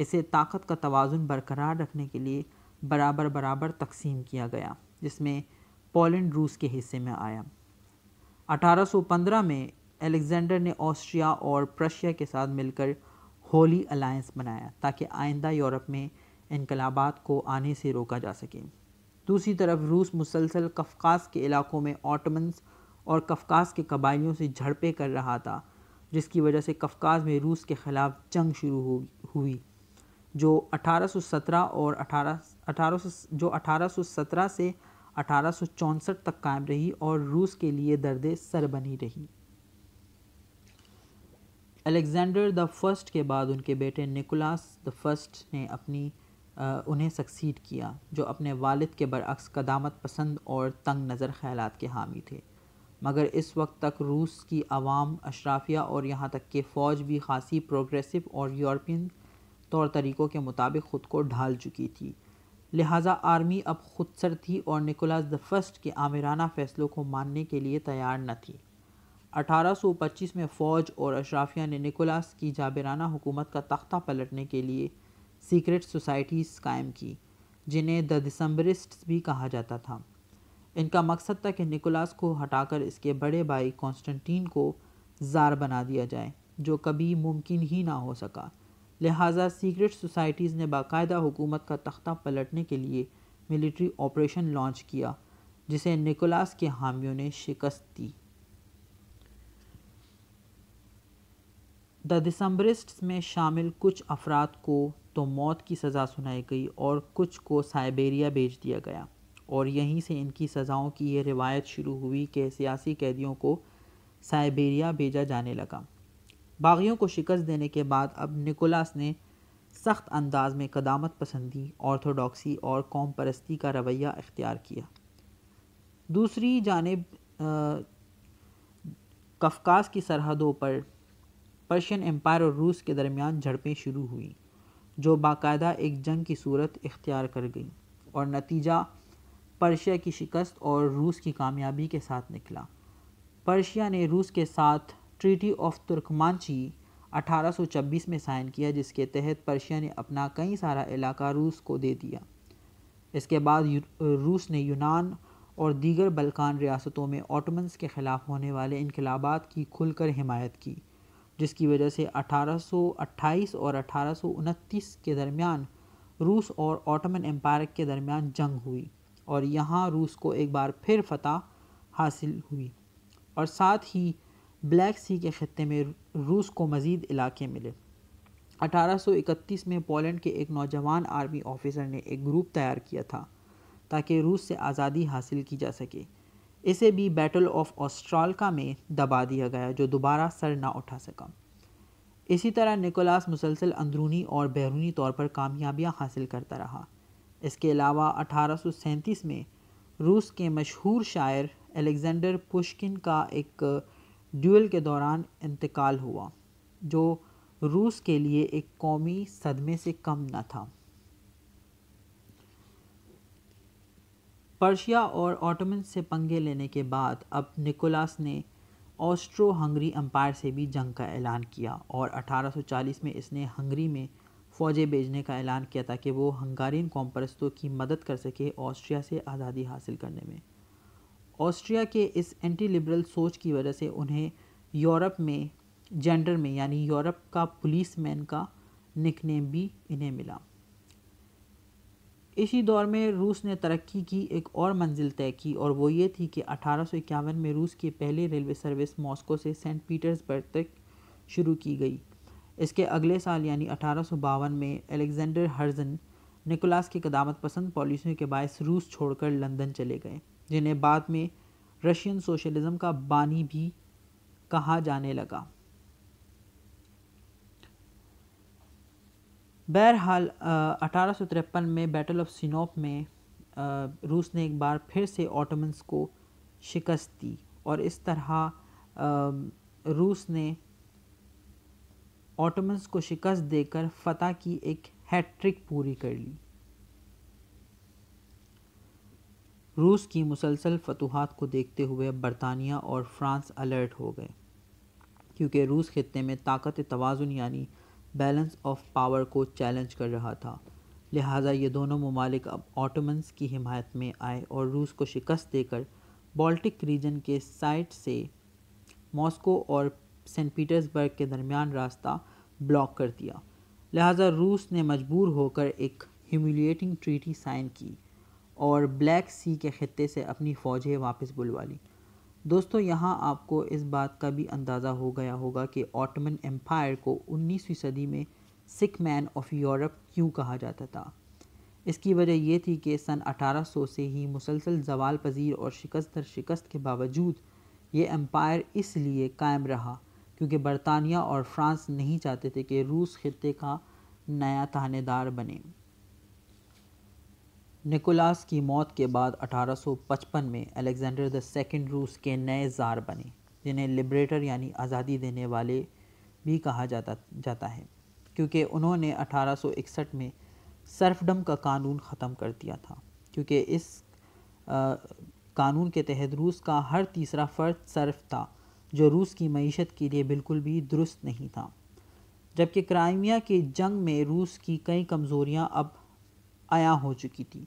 इसे ताकत का तोज़ुन बरकरार रखने के लिए बराबर बराबर तकसीम किया गया जिसमें पोलैंड रूस के हिस्से में आया 1815 में अलेक्जेंडर ने ऑस्ट्रिया और प्रशिया के साथ मिलकर होली अलायंस बनाया ताकि आइंदा यूरोप में इनकलाबात को आने से रोका जा सके दूसरी तरफ रूस मुसलसल कफकास के इलाकों में ऑटमन्स और कफ़कास के कबाइलियों से झड़पें कर रहा था जिसकी वजह से कफ़कास में रूस के ख़िलाफ़ जंग शुरू हुई जो 1817 और 18 1800 जो 1817 से अठारह तक कायम रही और रूस के लिए दर्द सर बनी रही अलेक्जेंडर द फर्स्ट के बाद उनके बेटे निकोलास द फर्स्ट ने अपनी आ, उन्हें सक्सीड किया जो अपने वालिद के बरक्स कदामत पसंद और तंग नज़र ख्याल के हामी थे मगर इस वक्त तक रूस की आवाम अशराफिया और यहाँ तक कि फ़ौज भी खासी प्रोग्रेसिव और यूरोपियन तौर तरीक़ों के मुताबिक ख़ुद को ढाल चुकी थी लिहाजा आर्मी अब खुदसर थी और निकोलास द फर्स्ट के आमिराना फ़ैसलों को मानने के लिए तैयार न थी 1825 में फ़ौज और अशराफिया ने निकोलास की जाबराना हुकूमत का तख्ता पलटने के लिए सीक्रेट सोसाइटीज़ कायम की जिन्हें द दिसम्बरिस्ट भी कहा जाता था इनका मकसद था कि निकोलास को हटाकर इसके बड़े भाई कॉन्स्टेंटीन को जार बना दिया जाए जो कभी मुमकिन ही ना हो सका लिहाजा सीक्रेट सोसाइटीज़ ने बाकायदा हुकूमत का तख्ता पलटने के लिए मिलिट्री ऑपरेशन लॉन्च किया जिसे निकोलास के हामियों ने शिकस्त दी द दिसंबरिस्ट में शामिल कुछ अफराद को तो मौत की सज़ा सुनाई गई और कुछ को साइबेरिया भेज दिया गया और यहीं से इनकी सज़ाओं की ये रिवायत शुरू हुई कि सियासी कैदियों को साइबेरिया भेजा जाने लगा बागियों को शिकस्त देने के बाद अब निकोलास ने सख्त अंदाज में कदामत पसंदी ऑर्थोडॉक्सी और कौम परस्ती का रवैया इख्तियार किया दूसरी जानब कफकास की सरहदों पर पर्शियन एम्पायर और रूस के दरमियान झड़पें शुरू हुई जो बाकायदा एक जंग की सूरत इख्तियार कर गई और नतीजा पर्शिया की शिकस्त और रूस की कामयाबी के साथ निकला पर्शिया ने रूस के साथ ट्रीटी ऑफ तुर्कमांची 1826 में साइन किया जिसके तहत पर्शिया ने अपना कई सारा इलाका रूस को दे दिया इसके बाद रूस ने यूनान और दीगर बलकान रियासतों में ओटमन्स के ख़िलाफ़ होने वाले इनकलाबात की खुलकर हिमायत की जिसकी वजह से 1828 और अठारह के दरमियान रूस और ऑटमन एम्पायर के दरमियान जंग हुई और यहाँ रूस को एक बार फिर फतह हासिल हुई और साथ ही ब्लैक सी के ख़त्े में रूस को मज़ीद इलाके मिले 1831 में पोलैंड के एक नौजवान आर्मी ऑफिसर ने एक ग्रुप तैयार किया था ताकि रूस से आज़ादी हासिल की जा सके इसे भी बैटल ऑफ ऑस्ट्रालका में दबा दिया गया जो दोबारा सर ना उठा सका इसी तरह निकोलास मुसलसल अंदरूनी और बैरूनी तौर पर कामयाबियां हासिल करता रहा इसके अलावा अठारह में रूस के मशहूर शायर अलेक्ज़ेंडर पुशकिन का एक ड्यूल के दौरान इंतकाल हुआ जो रूस के लिए एक कौमी सदमे से कम न था पर्शिया और ऑटोमन से पंगे लेने के बाद अब निकोलास ने ऑस्ट्रो हंगरी अम्पायर से भी जंग का ऐलान किया और 1840 में इसने हंगरी में फ़ौजें भेजने का ऐलान किया ताकि वो हंगारियन कॉम्परस्तों की मदद कर सके ऑस्ट्रिया से आज़ादी हासिल करने में ऑस्ट्रिया के इस एंटी लिबरल सोच की वजह से उन्हें यूरोप में जेंडर में यानी यूरोप का पुलिस मैन का निकनेम भी इन्हें मिला इसी दौर में रूस ने तरक्की की एक और मंजिल तय की और वो ये थी कि अठारह में रूस की पहले रेलवे सर्विस मॉस्को से सेंट पीटर्सबर्ग तक शुरू की गई इसके अगले साल यानी अठारह में अलेक्जेंडर हर्जन निकोलास की कदामत पसंद पॉलिसियों के बायस रूस छोड़कर लंदन चले गए जिन्हें बाद में रशियन सोशलिज्म का बानी भी कहा जाने लगा बहरहाल अठारह में बैटल ऑफ सिनोप में आ, रूस ने एक बार फिर से ऑटोमन्स को शिकस्त दी और इस तरह आ, रूस ने ऑटोमन्स को शिकस्त देकर फतह की एक हैट्रिक पूरी कर ली रूस की मुसलसल फतूहत को देखते हुए बरतानिया और फ्रांस अलर्ट हो गए क्योंकि रूस खत्े में ताकत तोज़ुन यानी बैलेंस ऑफ पावर को चैलेंज कर रहा था लिहाजा ये दोनों ममालिक अब ऑटोमन्स की हिमायत में आए और रूस को शिकस्त देकर बाल्टिक रीजन के साइट से मॉस्को और सेंट पीटर्सबर्ग के दरमियान रास्ता ब्लॉक कर दिया लिहाजा रूस ने मजबूर होकर एक ह्यूमिलिएटिंग ट्रीटी साइन की और ब्लैक सी के ख़त्े से अपनी फ़ौजें वापस बुलवा ली दोस्तों यहाँ आपको इस बात का भी अंदाज़ा हो गया होगा कि ऑटमन एम्पायर को 19वीं सदी में सिख मैन ऑफ यूरोप क्यों कहा जाता था इसकी वजह यह थी कि सन 1800 से ही मुसलसल जवाल पजीर और शिकस्त दर शिकस्त के बावजूद ये एम्पायर इसलिए कायम रहा क्योंकि बरतानिया और फ्रांस नहीं चाहते थे कि रूस खत्े का नया थानेदार बने निकोलास की मौत के बाद 1855 में अलेक्जेंडर द सेकेंड रूस के नए जार बने जिन्हें लिबरेटर यानी आज़ादी देने वाले भी कहा जाता जाता है क्योंकि उन्होंने 1861 में सर्फडम का कानून ख़त्म कर दिया था क्योंकि इस आ, कानून के तहत रूस का हर तीसरा फर्द सर्फ था जो रूस की मीशत के लिए बिल्कुल भी दुरुस्त नहीं था जबकि क्राइमिया के जंग में रूस की कई कमज़ोरियां अब आया हो चुकी थी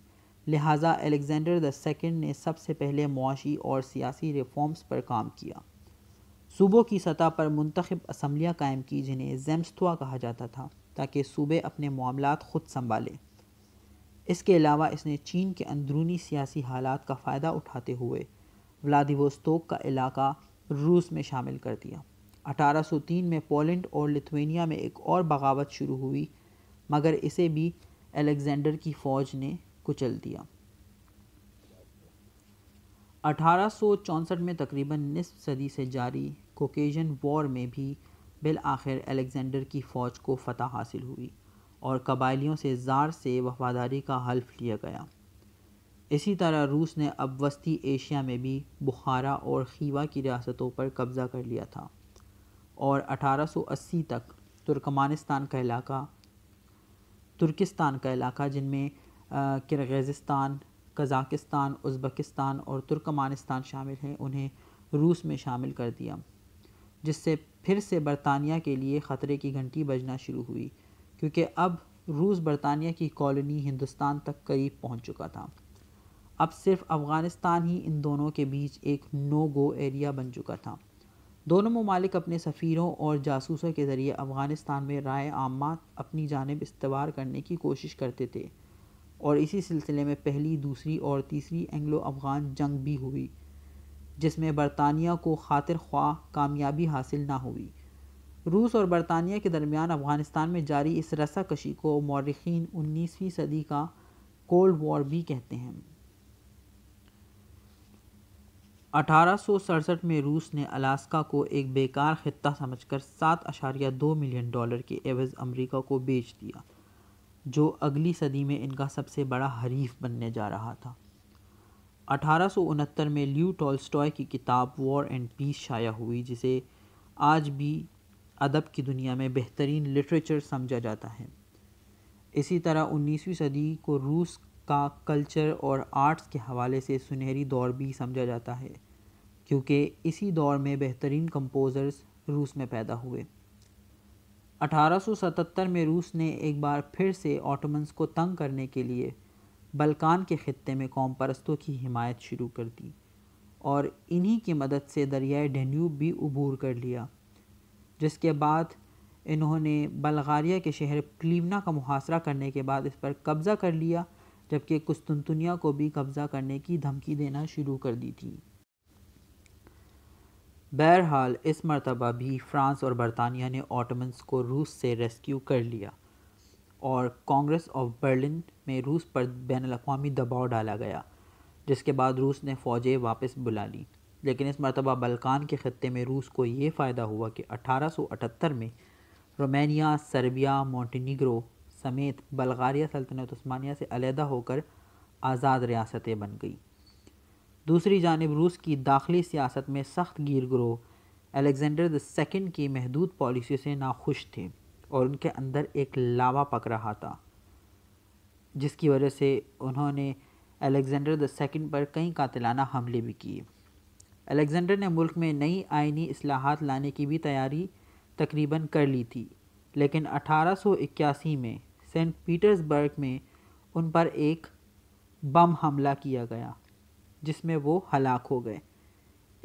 लिहाजा अलेक्जेंडर द सेकेंड ने सबसे पहले मुआशी और सियासी रिफॉर्म्स पर काम किया सूबों की सतह पर मंतखब असम्बलियाँ कायम की जिन्हें जेम्सवा कहा जाता था ताकि सूबे अपने मामला खुद संभालें इसके अलावा इसने चीन के अंदरूनी सियासी हालात का फ़ायदा उठाते हुए व्लादिवोस्तोक का इलाका रूस में शामिल कर दिया 1803 में पोलैंड और लिथुआनिया में एक और बगावत शुरू हुई मगर इसे भी अलेक्जेंडर की फ़ौज ने कुचल दिया अठारह में तकरीबन निसफ सदी से जारी कोकेजन वॉर में भी बिल आखिर अलेक्जेंडर की फ़ौज को फतह हासिल हुई और कबायलियों से जार से वफादारी का हल्फ लिया गया इसी तरह रूस ने अब वस्ती एशिया में भी बुखारा और खीवा की रियासतों पर कब्ज़ा कर लिया था और 1880 तक तुर्कमानिस्तान का इलाका तुर्किस्तान का इलाका जिनमें किर्गिज़िस्तान कज़ाकिस्तान उज़्बेकिस्तान और तुर्कमानिस्तान शामिल हैं उन्हें रूस में शामिल कर दिया जिससे फिर से बरतानिया के लिए ख़तरे की घंटी बजना शुरू हुई क्योंकि अब रूस बरतानिया की कॉलोनी हिंदुस्तान तक करीब पहुंच चुका था अब सिर्फ अफ़गानिस्तान ही इन दोनों के बीच एक नो गो एरिया बन चुका था दोनों ममालिक अपने सफ़ीरों और जासूसों के ज़रिए अफ़गानिस्तान में राय आमा अपनी जानब इस्तवार करने की कोशिश करते थे और इसी सिलसिले में पहली दूसरी और तीसरी एंग्लो अफ़गान जंग भी हुई जिसमें बरतानिया को खातिर ख्वाह कामयाबी हासिल ना हुई रूस और बरतानिया के दरमियान अफ़गानिस्तान में जारी इस कशी को मौरखीन उन्नीसवीं सदी का कोल्ड वॉर भी कहते हैं अठारह में रूस ने अलास्का को एक बेकार खत्ता समझकर सात अशारिया दो मिलियन डॉलर के एवज़ अमेरिका को बेच दिया जो अगली सदी में इनका सबसे बड़ा हरीफ बनने जा रहा था अठारह में ल्यू टॉल्स्टॉय की किताब वॉर एंड पीस शाया हुई जिसे आज भी अदब की दुनिया में बेहतरीन लिटरेचर समझा जाता है इसी तरह 19वीं सदी को रूस का कल्चर और आर्ट्स के हवाले से सुनहरी दौर भी समझा जाता है क्योंकि इसी दौर में बेहतरीन कंपोज़र्स रूस में पैदा हुए 1877 में रूस ने एक बार फिर से ऑटोमन्स को तंग करने के लिए बलकान के ख़त्े में कौम परस्तों की हिमायत शुरू कर दी और इन्हीं की मदद से दरियाए डेन्यूब भी उबूर कर लिया जिसके बाद इन्होंने बल्गारिया के शहर प्लीवना का मुहासरा करने के बाद इस पर कब्ज़ा कर लिया जबकि कुस्तुनतुनिया को भी कब्ज़ा करने की धमकी देना शुरू कर दी थी बहरहाल इस मरतबा भी फ्रांस और बरतानिया ने ऑटोमन्स को रूस से रेस्क्यू कर लिया और कांग्रेस ऑफ बर्लिन में रूस पर बैन अवी दबाव डाला गया जिसके बाद रूस ने फ़ौजें वापस बुला ली लेकिन इस मरतबा बलकान के ख़त्े में रूस को ये फ़ायदा हुआ कि 1878 में रोमानिया सर्बिया मोंटीनिग्रो समेत बल्गारिया सल्तनत उस्मानिया से अलहदा होकर आज़ाद रियासतें बन गई दूसरी जानब रूस की दाखिली सियासत में सख्त गिर ग्रोह अलेक्जेंडर द सेकेंड की महदूद पॉलिसी से नाखुश थे और उनके अंदर एक लावा पक रहा था जिसकी वजह से उन्होंने अलेक्जेंडर द सेकेंड पर कई कातिलाना हमले भी किए अलेक्जेंडर ने मुल्क में नई आइनी असलाहत लाने की भी तैयारी तकरीबन कर ली थी लेकिन 1881 में सेंट पीटर्सबर्ग में उन पर एक बम हमला किया गया जिसमें वो हलाक हो गए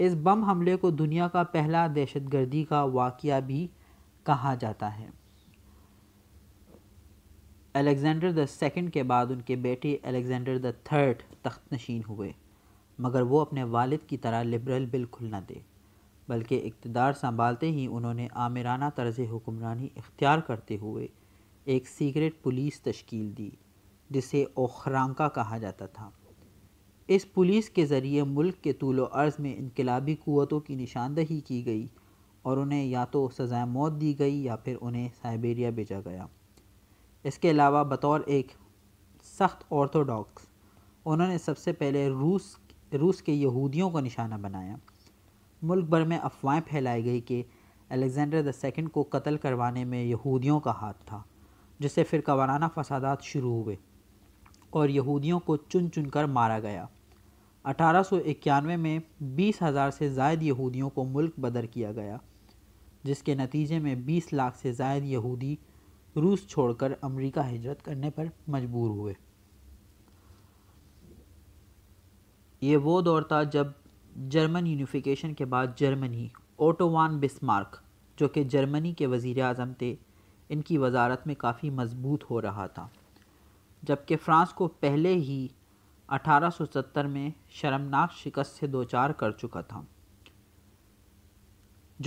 इस बम हमले को दुनिया का पहला दहशतगर्दी का वाक़ भी कहा जाता है अलेक्ज़ेंडर द सेकेंड के बाद उनके बेटे अलेक्ज़ेंडर द थर्ड तख्त नशीन हुए मगर वो अपने वालिद की तरह लिबरल बिल्कुल न दे बल्कि इकतदार संभालते ही उन्होंने आमिराना तर्ज हुक्मरानी इख्तियार करते हुए एक सीक्रेट पुलिस तश्कील दी जिसे ओखरांका कहा जाता था इस पुलिस के ज़रिए मुल्क के तूल अर्ज़ में इनकलाबी क़वतों की निशानदही की गई और उन्हें या तो सज़ाए मौत दी गई या फिर उन्हें साइबेरिया भेजा गया इसके अलावा बतौर एक सख्त ऑर्थोडॉक्स उन्होंने सबसे पहले रूस रूस के यहूदियों को निशाना बनाया मुल्क भर में अफवाहें फैलाई गई कि अलेक्ज़ेंडर द सेकेंड को कत्ल करवाने में यहूदियों का हाथ था जिससे फिर कवाना फसादात शुरू हुए और यहूदियों को चुन चुन कर मारा गया अठारह सौ इक्यानवे में बीस हज़ार से जायद यहूदियों को मुल्क बदर किया गया जिसके नतीजे में बीस लाख से जायद यहूदी रूस छोड़कर अमेरिका हिजरत करने पर मजबूर हुए ये वो दौर था जब जर्मन यूनिफिकेशन के बाद जर्मनी ओटोवान बिस्मार्क जो कि जर्मनी के वज़ी अजम थे इनकी वजारत में काफ़ी मजबूत हो रहा था जबकि फ्रांस को पहले ही 1870 में शर्मनाक शिकस्त से दोचार कर चुका था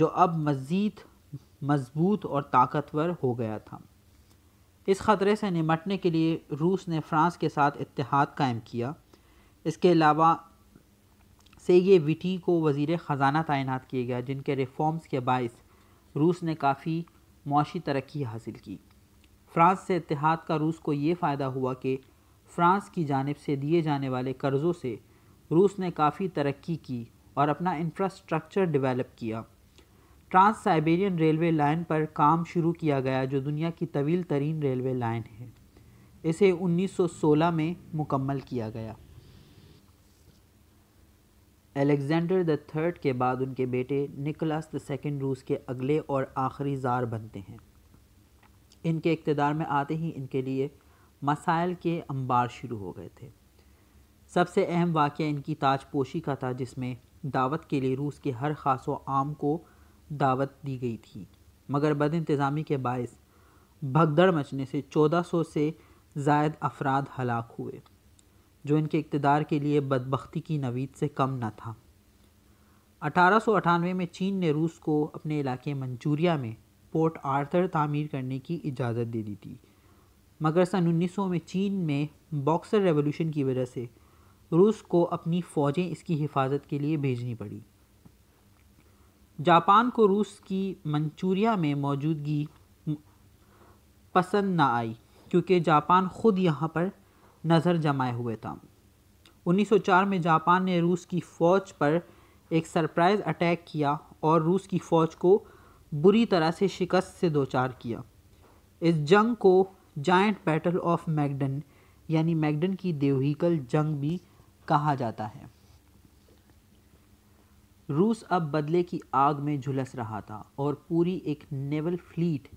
जो अब मज़ीद मजबूत और ताकतवर हो गया था इस ख़तरे से निमटने के लिए रूस ने फ्रांस के साथ इतिहाद कायम किया इसके अलावा से ये विटी को वज़ी ख़ज़ाना तैनात किया गया जिनके रिफॉर्म्स के बायस रूस ने काफ़ी मुशी तरक्की हासिल की फ्रांस से इतिहाद का रूस को ये फ़ायदा हुआ कि फ्रांस की जानब से दिए जाने वाले कर्ज़ों से रूस ने काफ़ी तरक्की की और अपना इंफ्रास्ट्रक्चर डेवलप किया ट्रांस साइबेरियन रेलवे लाइन पर काम शुरू किया गया जो दुनिया की तवील तरीन रेलवे लाइन है इसे 1916 में मुकम्मल किया गया अलेक्जेंडर द थर्ड के बाद उनके बेटे निकोलस द सेकेंड रूस के अगले और आखिरी जार बनते हैं इनके इकतदार में आते ही इनके लिए मसाइल के अंबार शुरू हो गए थे सबसे अहम वाक़ इनकी ताजपोशी का था जिसमें दावत के लिए रूस के हर खास व आम को दावत दी गई थी मगर बद इंतज़ामी के बायस भगदड़ मचने से 1400 से जायद अफराद हलाक हुए जो इनके इकतदार के लिए बदबख्ती की नवीद से कम न था अठारह में चीन ने रूस को अपने इलाके मंचूरिया में पोर्ट आर्थर तामीर करने की इजाज़त दे दी थी मगर सन सौ में चीन में बॉक्सर रेवोल्यूशन की वजह से रूस को अपनी फ़ौजें इसकी हिफाजत के लिए भेजनी पड़ी जापान को रूस की मंचूरिया में मौजूदगी पसंद ना आई क्योंकि जापान ख़ुद यहाँ पर नज़र जमाए हुए था 1904 में जापान ने रूस की फ़ौज पर एक सरप्राइज़ अटैक किया और रूस की फ़ौज को बुरी तरह से शिकस्त से दोचार किया इस जंग को जाइंट बैटल ऑफ मैगडन यानी मैगडन की देवहीकल जंग भी कहा जाता है रूस अब बदले की आग में झुलस रहा था और पूरी एक नेवल फ्लीट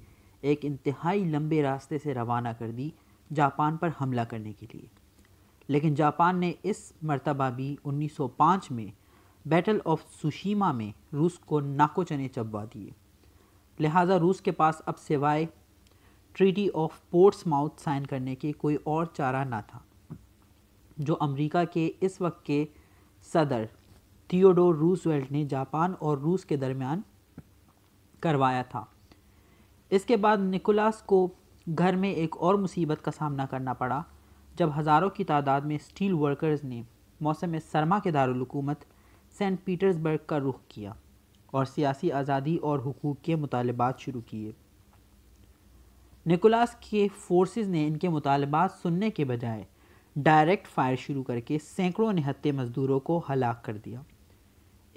एक इंतहाई लंबे रास्ते से रवाना कर दी जापान पर हमला करने के लिए लेकिन जापान ने इस मरतबा भी 1905 में बैटल ऑफ सुशीमा में रूस को नाको चने चबवा दिए लिहाजा रूस के पास अब सिवाय treaty of Portsmouth sign करने के कोई और चारा ना था जो अमेरिका के इस वक्त के सदर थियोडोर रूसवेल्ट ने जापान और रूस के दरमियान करवाया था इसके बाद निकोलास को घर में एक और मुसीबत का सामना करना पड़ा जब हज़ारों की तादाद में स्टील वर्कर्स ने मौसम सरमा के दारकूमत सेंट पीटर्सबर्ग का रुख किया और सियासी आज़ादी और हकूक़ के मुतालबात शुरू किए निकोलास के फोर्सेस ने इनके मुतालबात सुनने के बजाय डायरेक्ट फायर शुरू करके सैकड़ों निहत्ते मज़दूरों को हलाक कर दिया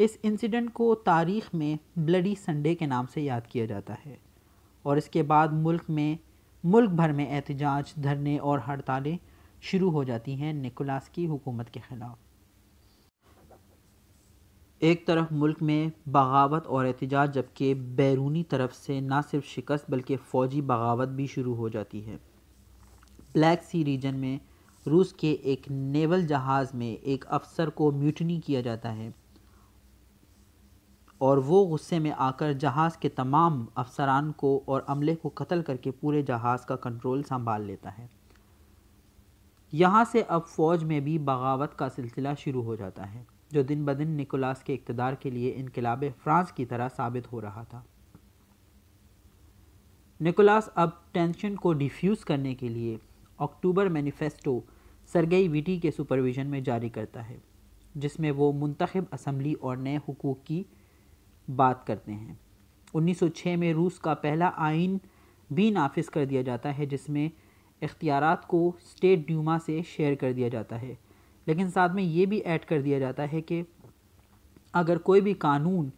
इस इंसिडेंट को तारीख में ब्लडी संडे के नाम से याद किया जाता है और इसके बाद मुल्क में मुल्क भर में एहतजाज धरने और हड़तालें शुरू हो जाती हैं निकोलास की हुकूमत के ख़िलाफ़ एक तरफ मुल्क में बगावत और एहतजाज जबकि बैरूनी तरफ से ना सिर्फ शिकस्त बल्कि फ़ौजी बगावत भी शुरू हो जाती है ब्लैक सी रीजन में रूस के एक नेवल जहाज़ में एक अफसर को म्यूटनी किया जाता है और वो गुस्से में आकर जहाज़ के तमाम अफसरान को और अमले को कत्ल करके पूरे जहाज़ का कंट्रोल संभाल लेता है यहाँ से अब फ़ौज में भी बगावत का सिलसिला शुरू हो जाता है जो दिन ब दिन निकोलास के इकतदार के लिए इनकलाब फ्रांस की तरह साबित हो रहा था निकोलास अब टेंशन को डिफ्यूज़ करने के लिए अक्टूबर मैनिफेस्टो सरगई विटी के सुपरविज़न में जारी करता है जिसमें वो मुंतखब असम्बली और नए हकूक़ की बात करते हैं 1906 में रूस का पहला आइन भी नाफिज कर दिया जाता है जिसमें इख्तियार को स्टेट ड्यूमा से शेयर कर दिया जाता है लेकिन साथ में ये भी ऐड कर दिया जाता है कि अगर कोई भी कानून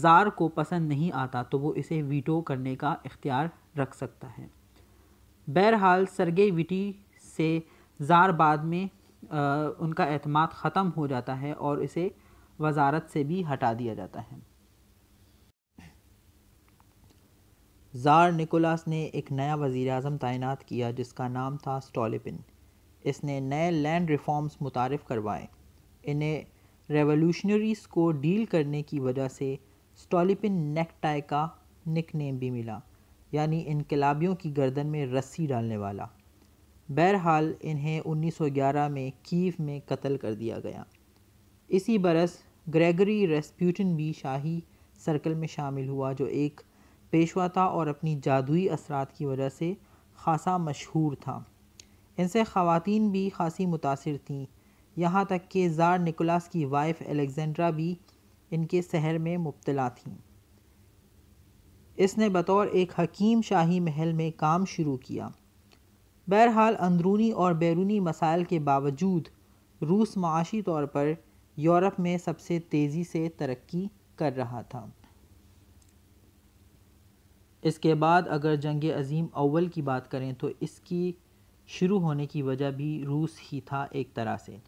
ज़ार को पसंद नहीं आता तो वो इसे वीटो करने का इख्तियार रख सकता है बहरहाल सरगे विटी से ज़ार बाद में आ, उनका अहतमाद ख़त्म हो जाता है और इसे वजारत से भी हटा दिया जाता है ज़ार निकोलास ने एक नया वज़ी अजम तैनात किया जिसका नाम था स्टॉलिपिन इसने नए लैंड रिफॉर्म्स मुतारफ़ करवाए इन्हें रेवोल्यूशनरीज़ को डील करने की वजह से स्टॉलिपिन टाई का निक नेम भी मिला यानी इनकलाबियों की गर्दन में रस्सी डालने वाला बहरहाल इन्हें 1911 में कीव में कत्ल कर दिया गया इसी बरस ग्रेगरी रेस्प्यूटिन भी शाही सर्कल में शामिल हुआ जो एक पेशवा था और अपनी जादुई असरात की वजह से खासा मशहूर था इनसे ख़वान भी खासी मुतासर थीं यहाँ तक कि ज़ार निकोलास की वाइफ एलेक्जेंड्रा भी इनके शहर में मुबतला थीं इसने बतौर एक हकीम शाही महल में काम शुरू किया बहरहाल अंदरूनी और बैरूनी मसाइल के बावजूद रूस माशी तौर पर यूरोप में सबसे तेज़ी से तरक्की कर रहा था इसके बाद अगर जंग अज़ीम अव्वल की बात करें तो इसकी शुरू होने की वजह भी रूस ही था एक तरह से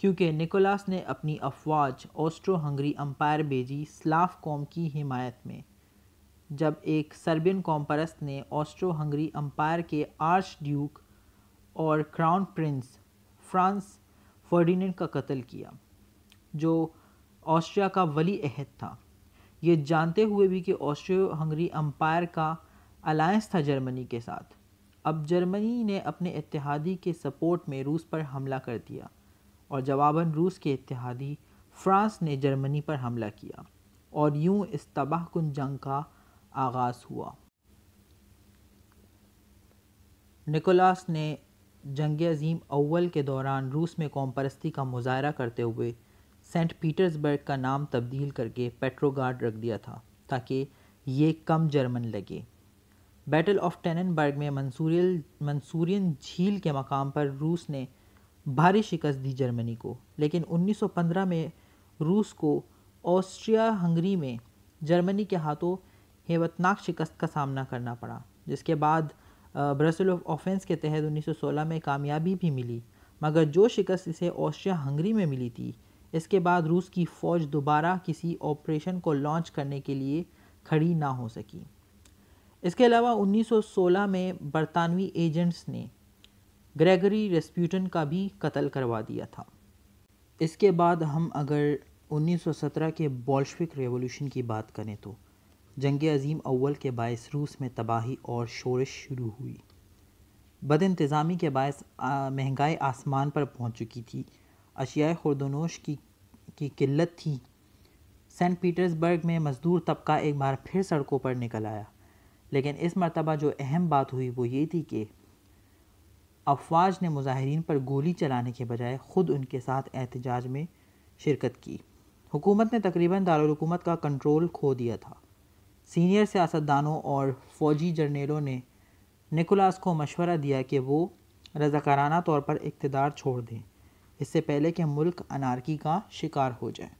क्योंकि निकोलास ने अपनी अफवाज ऑस्ट्रो हंगरी अम्पायर भेजी स्लाफ कौम की हिमायत में जब एक सर्बियन कॉम्परस्त ने ऑस्ट्रो हंगरी अम्पायर के आर्च ड्यूक और क्राउन प्रिंस फ्रांस फर्डिनेंड का कत्ल किया जो ऑस्ट्रिया का वली अहद था ये जानते हुए भी कि ऑस्ट्रियो हंगरी अम्पायर का अलायंस था जर्मनी के साथ अब जर्मनी ने अपने इतिहादी के सपोर्ट में रूस पर हमला कर दिया और जवाबन रूस के इतिहादी फ्रांस ने जर्मनी पर हमला किया और यूं इस तबाहकुन जंग का आगाज़ हुआ निकोलास ने जंग अजीम अव्वल के दौरान रूस में कौम परस्ती का मुजाहरा करते हुए सेंट पीटर्सबर्ग का नाम तब्दील करके पेट्रोगार्ड रख दिया था ताकि ये कम जर्मन लगे बैटल ऑफ टेननबर्ग में मंसूरियल मंसूरियन झील के मकाम पर रूस ने भारी शिकस्त दी जर्मनी को लेकिन 1915 में रूस को ऑस्ट्रिया हंगरी में जर्मनी के हाथों हेवतनाक शिकस्त का सामना करना पड़ा जिसके बाद ब्रसल ऑफ ऑफेंस के तहत 1916 में कामयाबी भी मिली मगर जो शिकस्त इसे ऑस्ट्रिया हंगरी में मिली थी इसके बाद रूस की फ़ौज दोबारा किसी ऑपरेशन को लॉन्च करने के लिए खड़ी ना हो सकी इसके अलावा 1916 में बरतानवी एजेंट्स ने ग्रेगरी रेस्प्यूटन का भी कत्ल करवा दिया था इसके बाद हम अगर 1917 के बॉल्शविक रेवोल्यूशन की बात करें तो जंग अजीम अव्वल के बायस रूस में तबाही और शोरश शुरू हुई बद इंतज़ामी के बायस महंगाई आसमान पर पहुंच चुकी थी अशियाए खुरदनोश की की किल्लत थी सेंट पीटर्सबर्ग में मज़दूर तबका एक बार फिर सड़कों पर निकल आया लेकिन इस मरतबा जो अहम बात हुई वो ये थी कि अफवाज ने मुजाहरीन पर गोली चलाने के बजाय ख़ुद उनके साथ एहतजाज में शिरकत की हुकूमत ने तकरीबन दारकूमत का कंट्रोल खो दिया था सीनियर सियासतदानों और फौजी जर्नेलों ने निकोलास को मशवरा दिया कि वो रजाकाराना तौर पर इकतदार छोड़ दें इससे पहले कि मुल्क अनारकी का शिकार हो जाए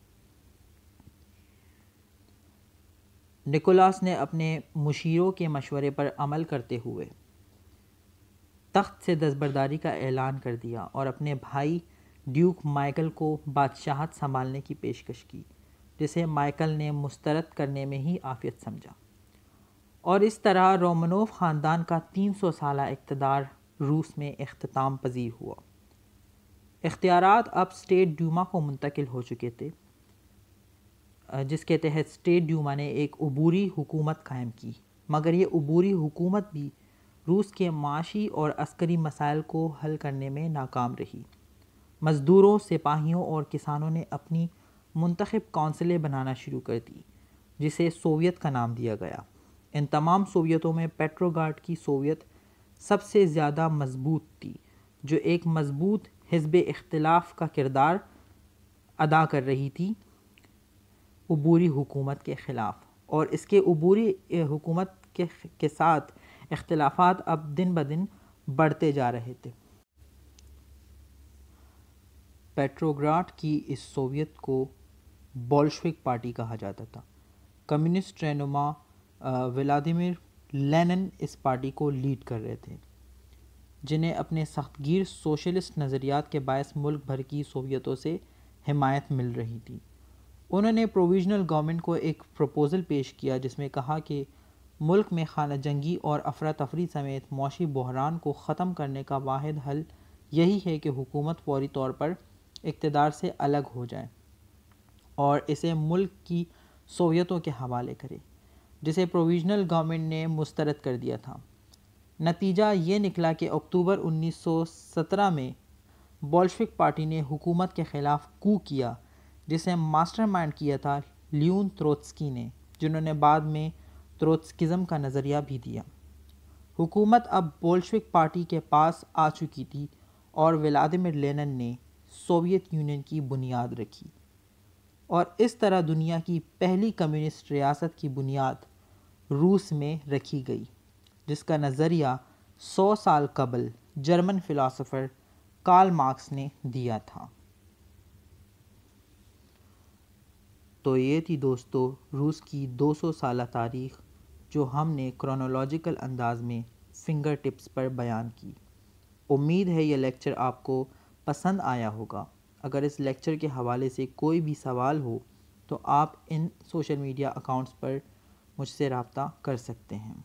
निकोलास ने अपने मुशीरों के मशवरे पर अमल करते हुए तख्त से दस्तबरदारी का ऐलान कर दिया और अपने भाई ड्यूक माइकल को बादशाहत संभालने की पेशकश की जिसे माइकल ने मुस्तरद करने में ही आफियत समझा और इस तरह रोमनोव ख़ानदान का 300 साल इकतदार रूस में अख्ताम पजीर हुआ इख्तियार अब स्टेट ड्यूमा को मुंतकिल हो चुके थे जिसके तहत स्टेट ड्यूमा ने एक अबूरी हुकूमत कायम की मगर ये अबूरी हुकूमत भी रूस के माशी और अस्करी मसाइल को हल करने में नाकाम रही मज़दूरों सिपाहियों और किसानों ने अपनी मंतखब कौंसलें बनाना शुरू कर दी जिसे सोवियत का नाम दिया गया इन तमाम सोवियतों में पेट्रोगार्ड की सोवियत सबसे ज़्यादा मजबूत थी जो एक मजबूत हिजब इख्तलाफ का किरदार अदा कर रही थी अबूरी हुकूमत के ख़िलाफ़ और इसके अबूरी हुकूमत के के साथ इख्लाफा अब दिन ब दिन बढ़ते जा रहे थे पेट्रोग्राट की इस सोवियत को बॉल्शविक पार्टी कहा जाता था कम्युनिस्ट रहनुमा व्लादिमिर लेनिन इस पार्टी को लीड कर रहे थे जिन्हें अपने सख्तगीर सोशलिस्ट नज़रियात के बायस मुल्क भर की सोवियतों से हिमायत मिल रही थी उन्होंने प्रोविजनल गवर्नमेंट को एक प्रपोज़ल पेश किया जिसमें कहा कि मुल्क में खाना जंगी और अफरा तफरी समेत मौशी बहरान को ख़त्म करने का वाद हल यही है कि हुकूमत फौरी तौर पर इकतदार से अलग हो जाए और इसे मुल्क की सोवियतों के हवाले करे जिसे प्रोविजनल गवर्नमेंट ने मुस्तरद कर दिया था नतीजा ये निकला कि अक्टूबर 1917 में बॉल्शविक पार्टी ने हुकूमत के ख़िलाफ़ कू किया जिसे मास्टरमाइंड किया था ल्यून त्रोत्स्की ने जिन्होंने बाद में त्रोत्स्किज़म का नज़रिया भी दिया हुकूमत अब बोल्शिक पार्टी के पास आ चुकी थी और व्लादिमिर लेनिन ने सोवियत यूनियन की बुनियाद रखी और इस तरह दुनिया की पहली कम्युनिस्ट रियासत की बुनियाद रूस में रखी गई जिसका नज़रिया सौ साल कबल जर्मन फ़िलासफ़र कार्ल मार्क्स ने दिया था तो ये थी दोस्तों रूस की 200 साल तारीख़ जो हमने क्रोनोलॉजिकल अंदाज में फिंगर टिप्स पर बयान की उम्मीद है यह लेक्चर आपको पसंद आया होगा अगर इस लेक्चर के हवाले से कोई भी सवाल हो तो आप इन सोशल मीडिया अकाउंट्स पर मुझसे रबता कर सकते हैं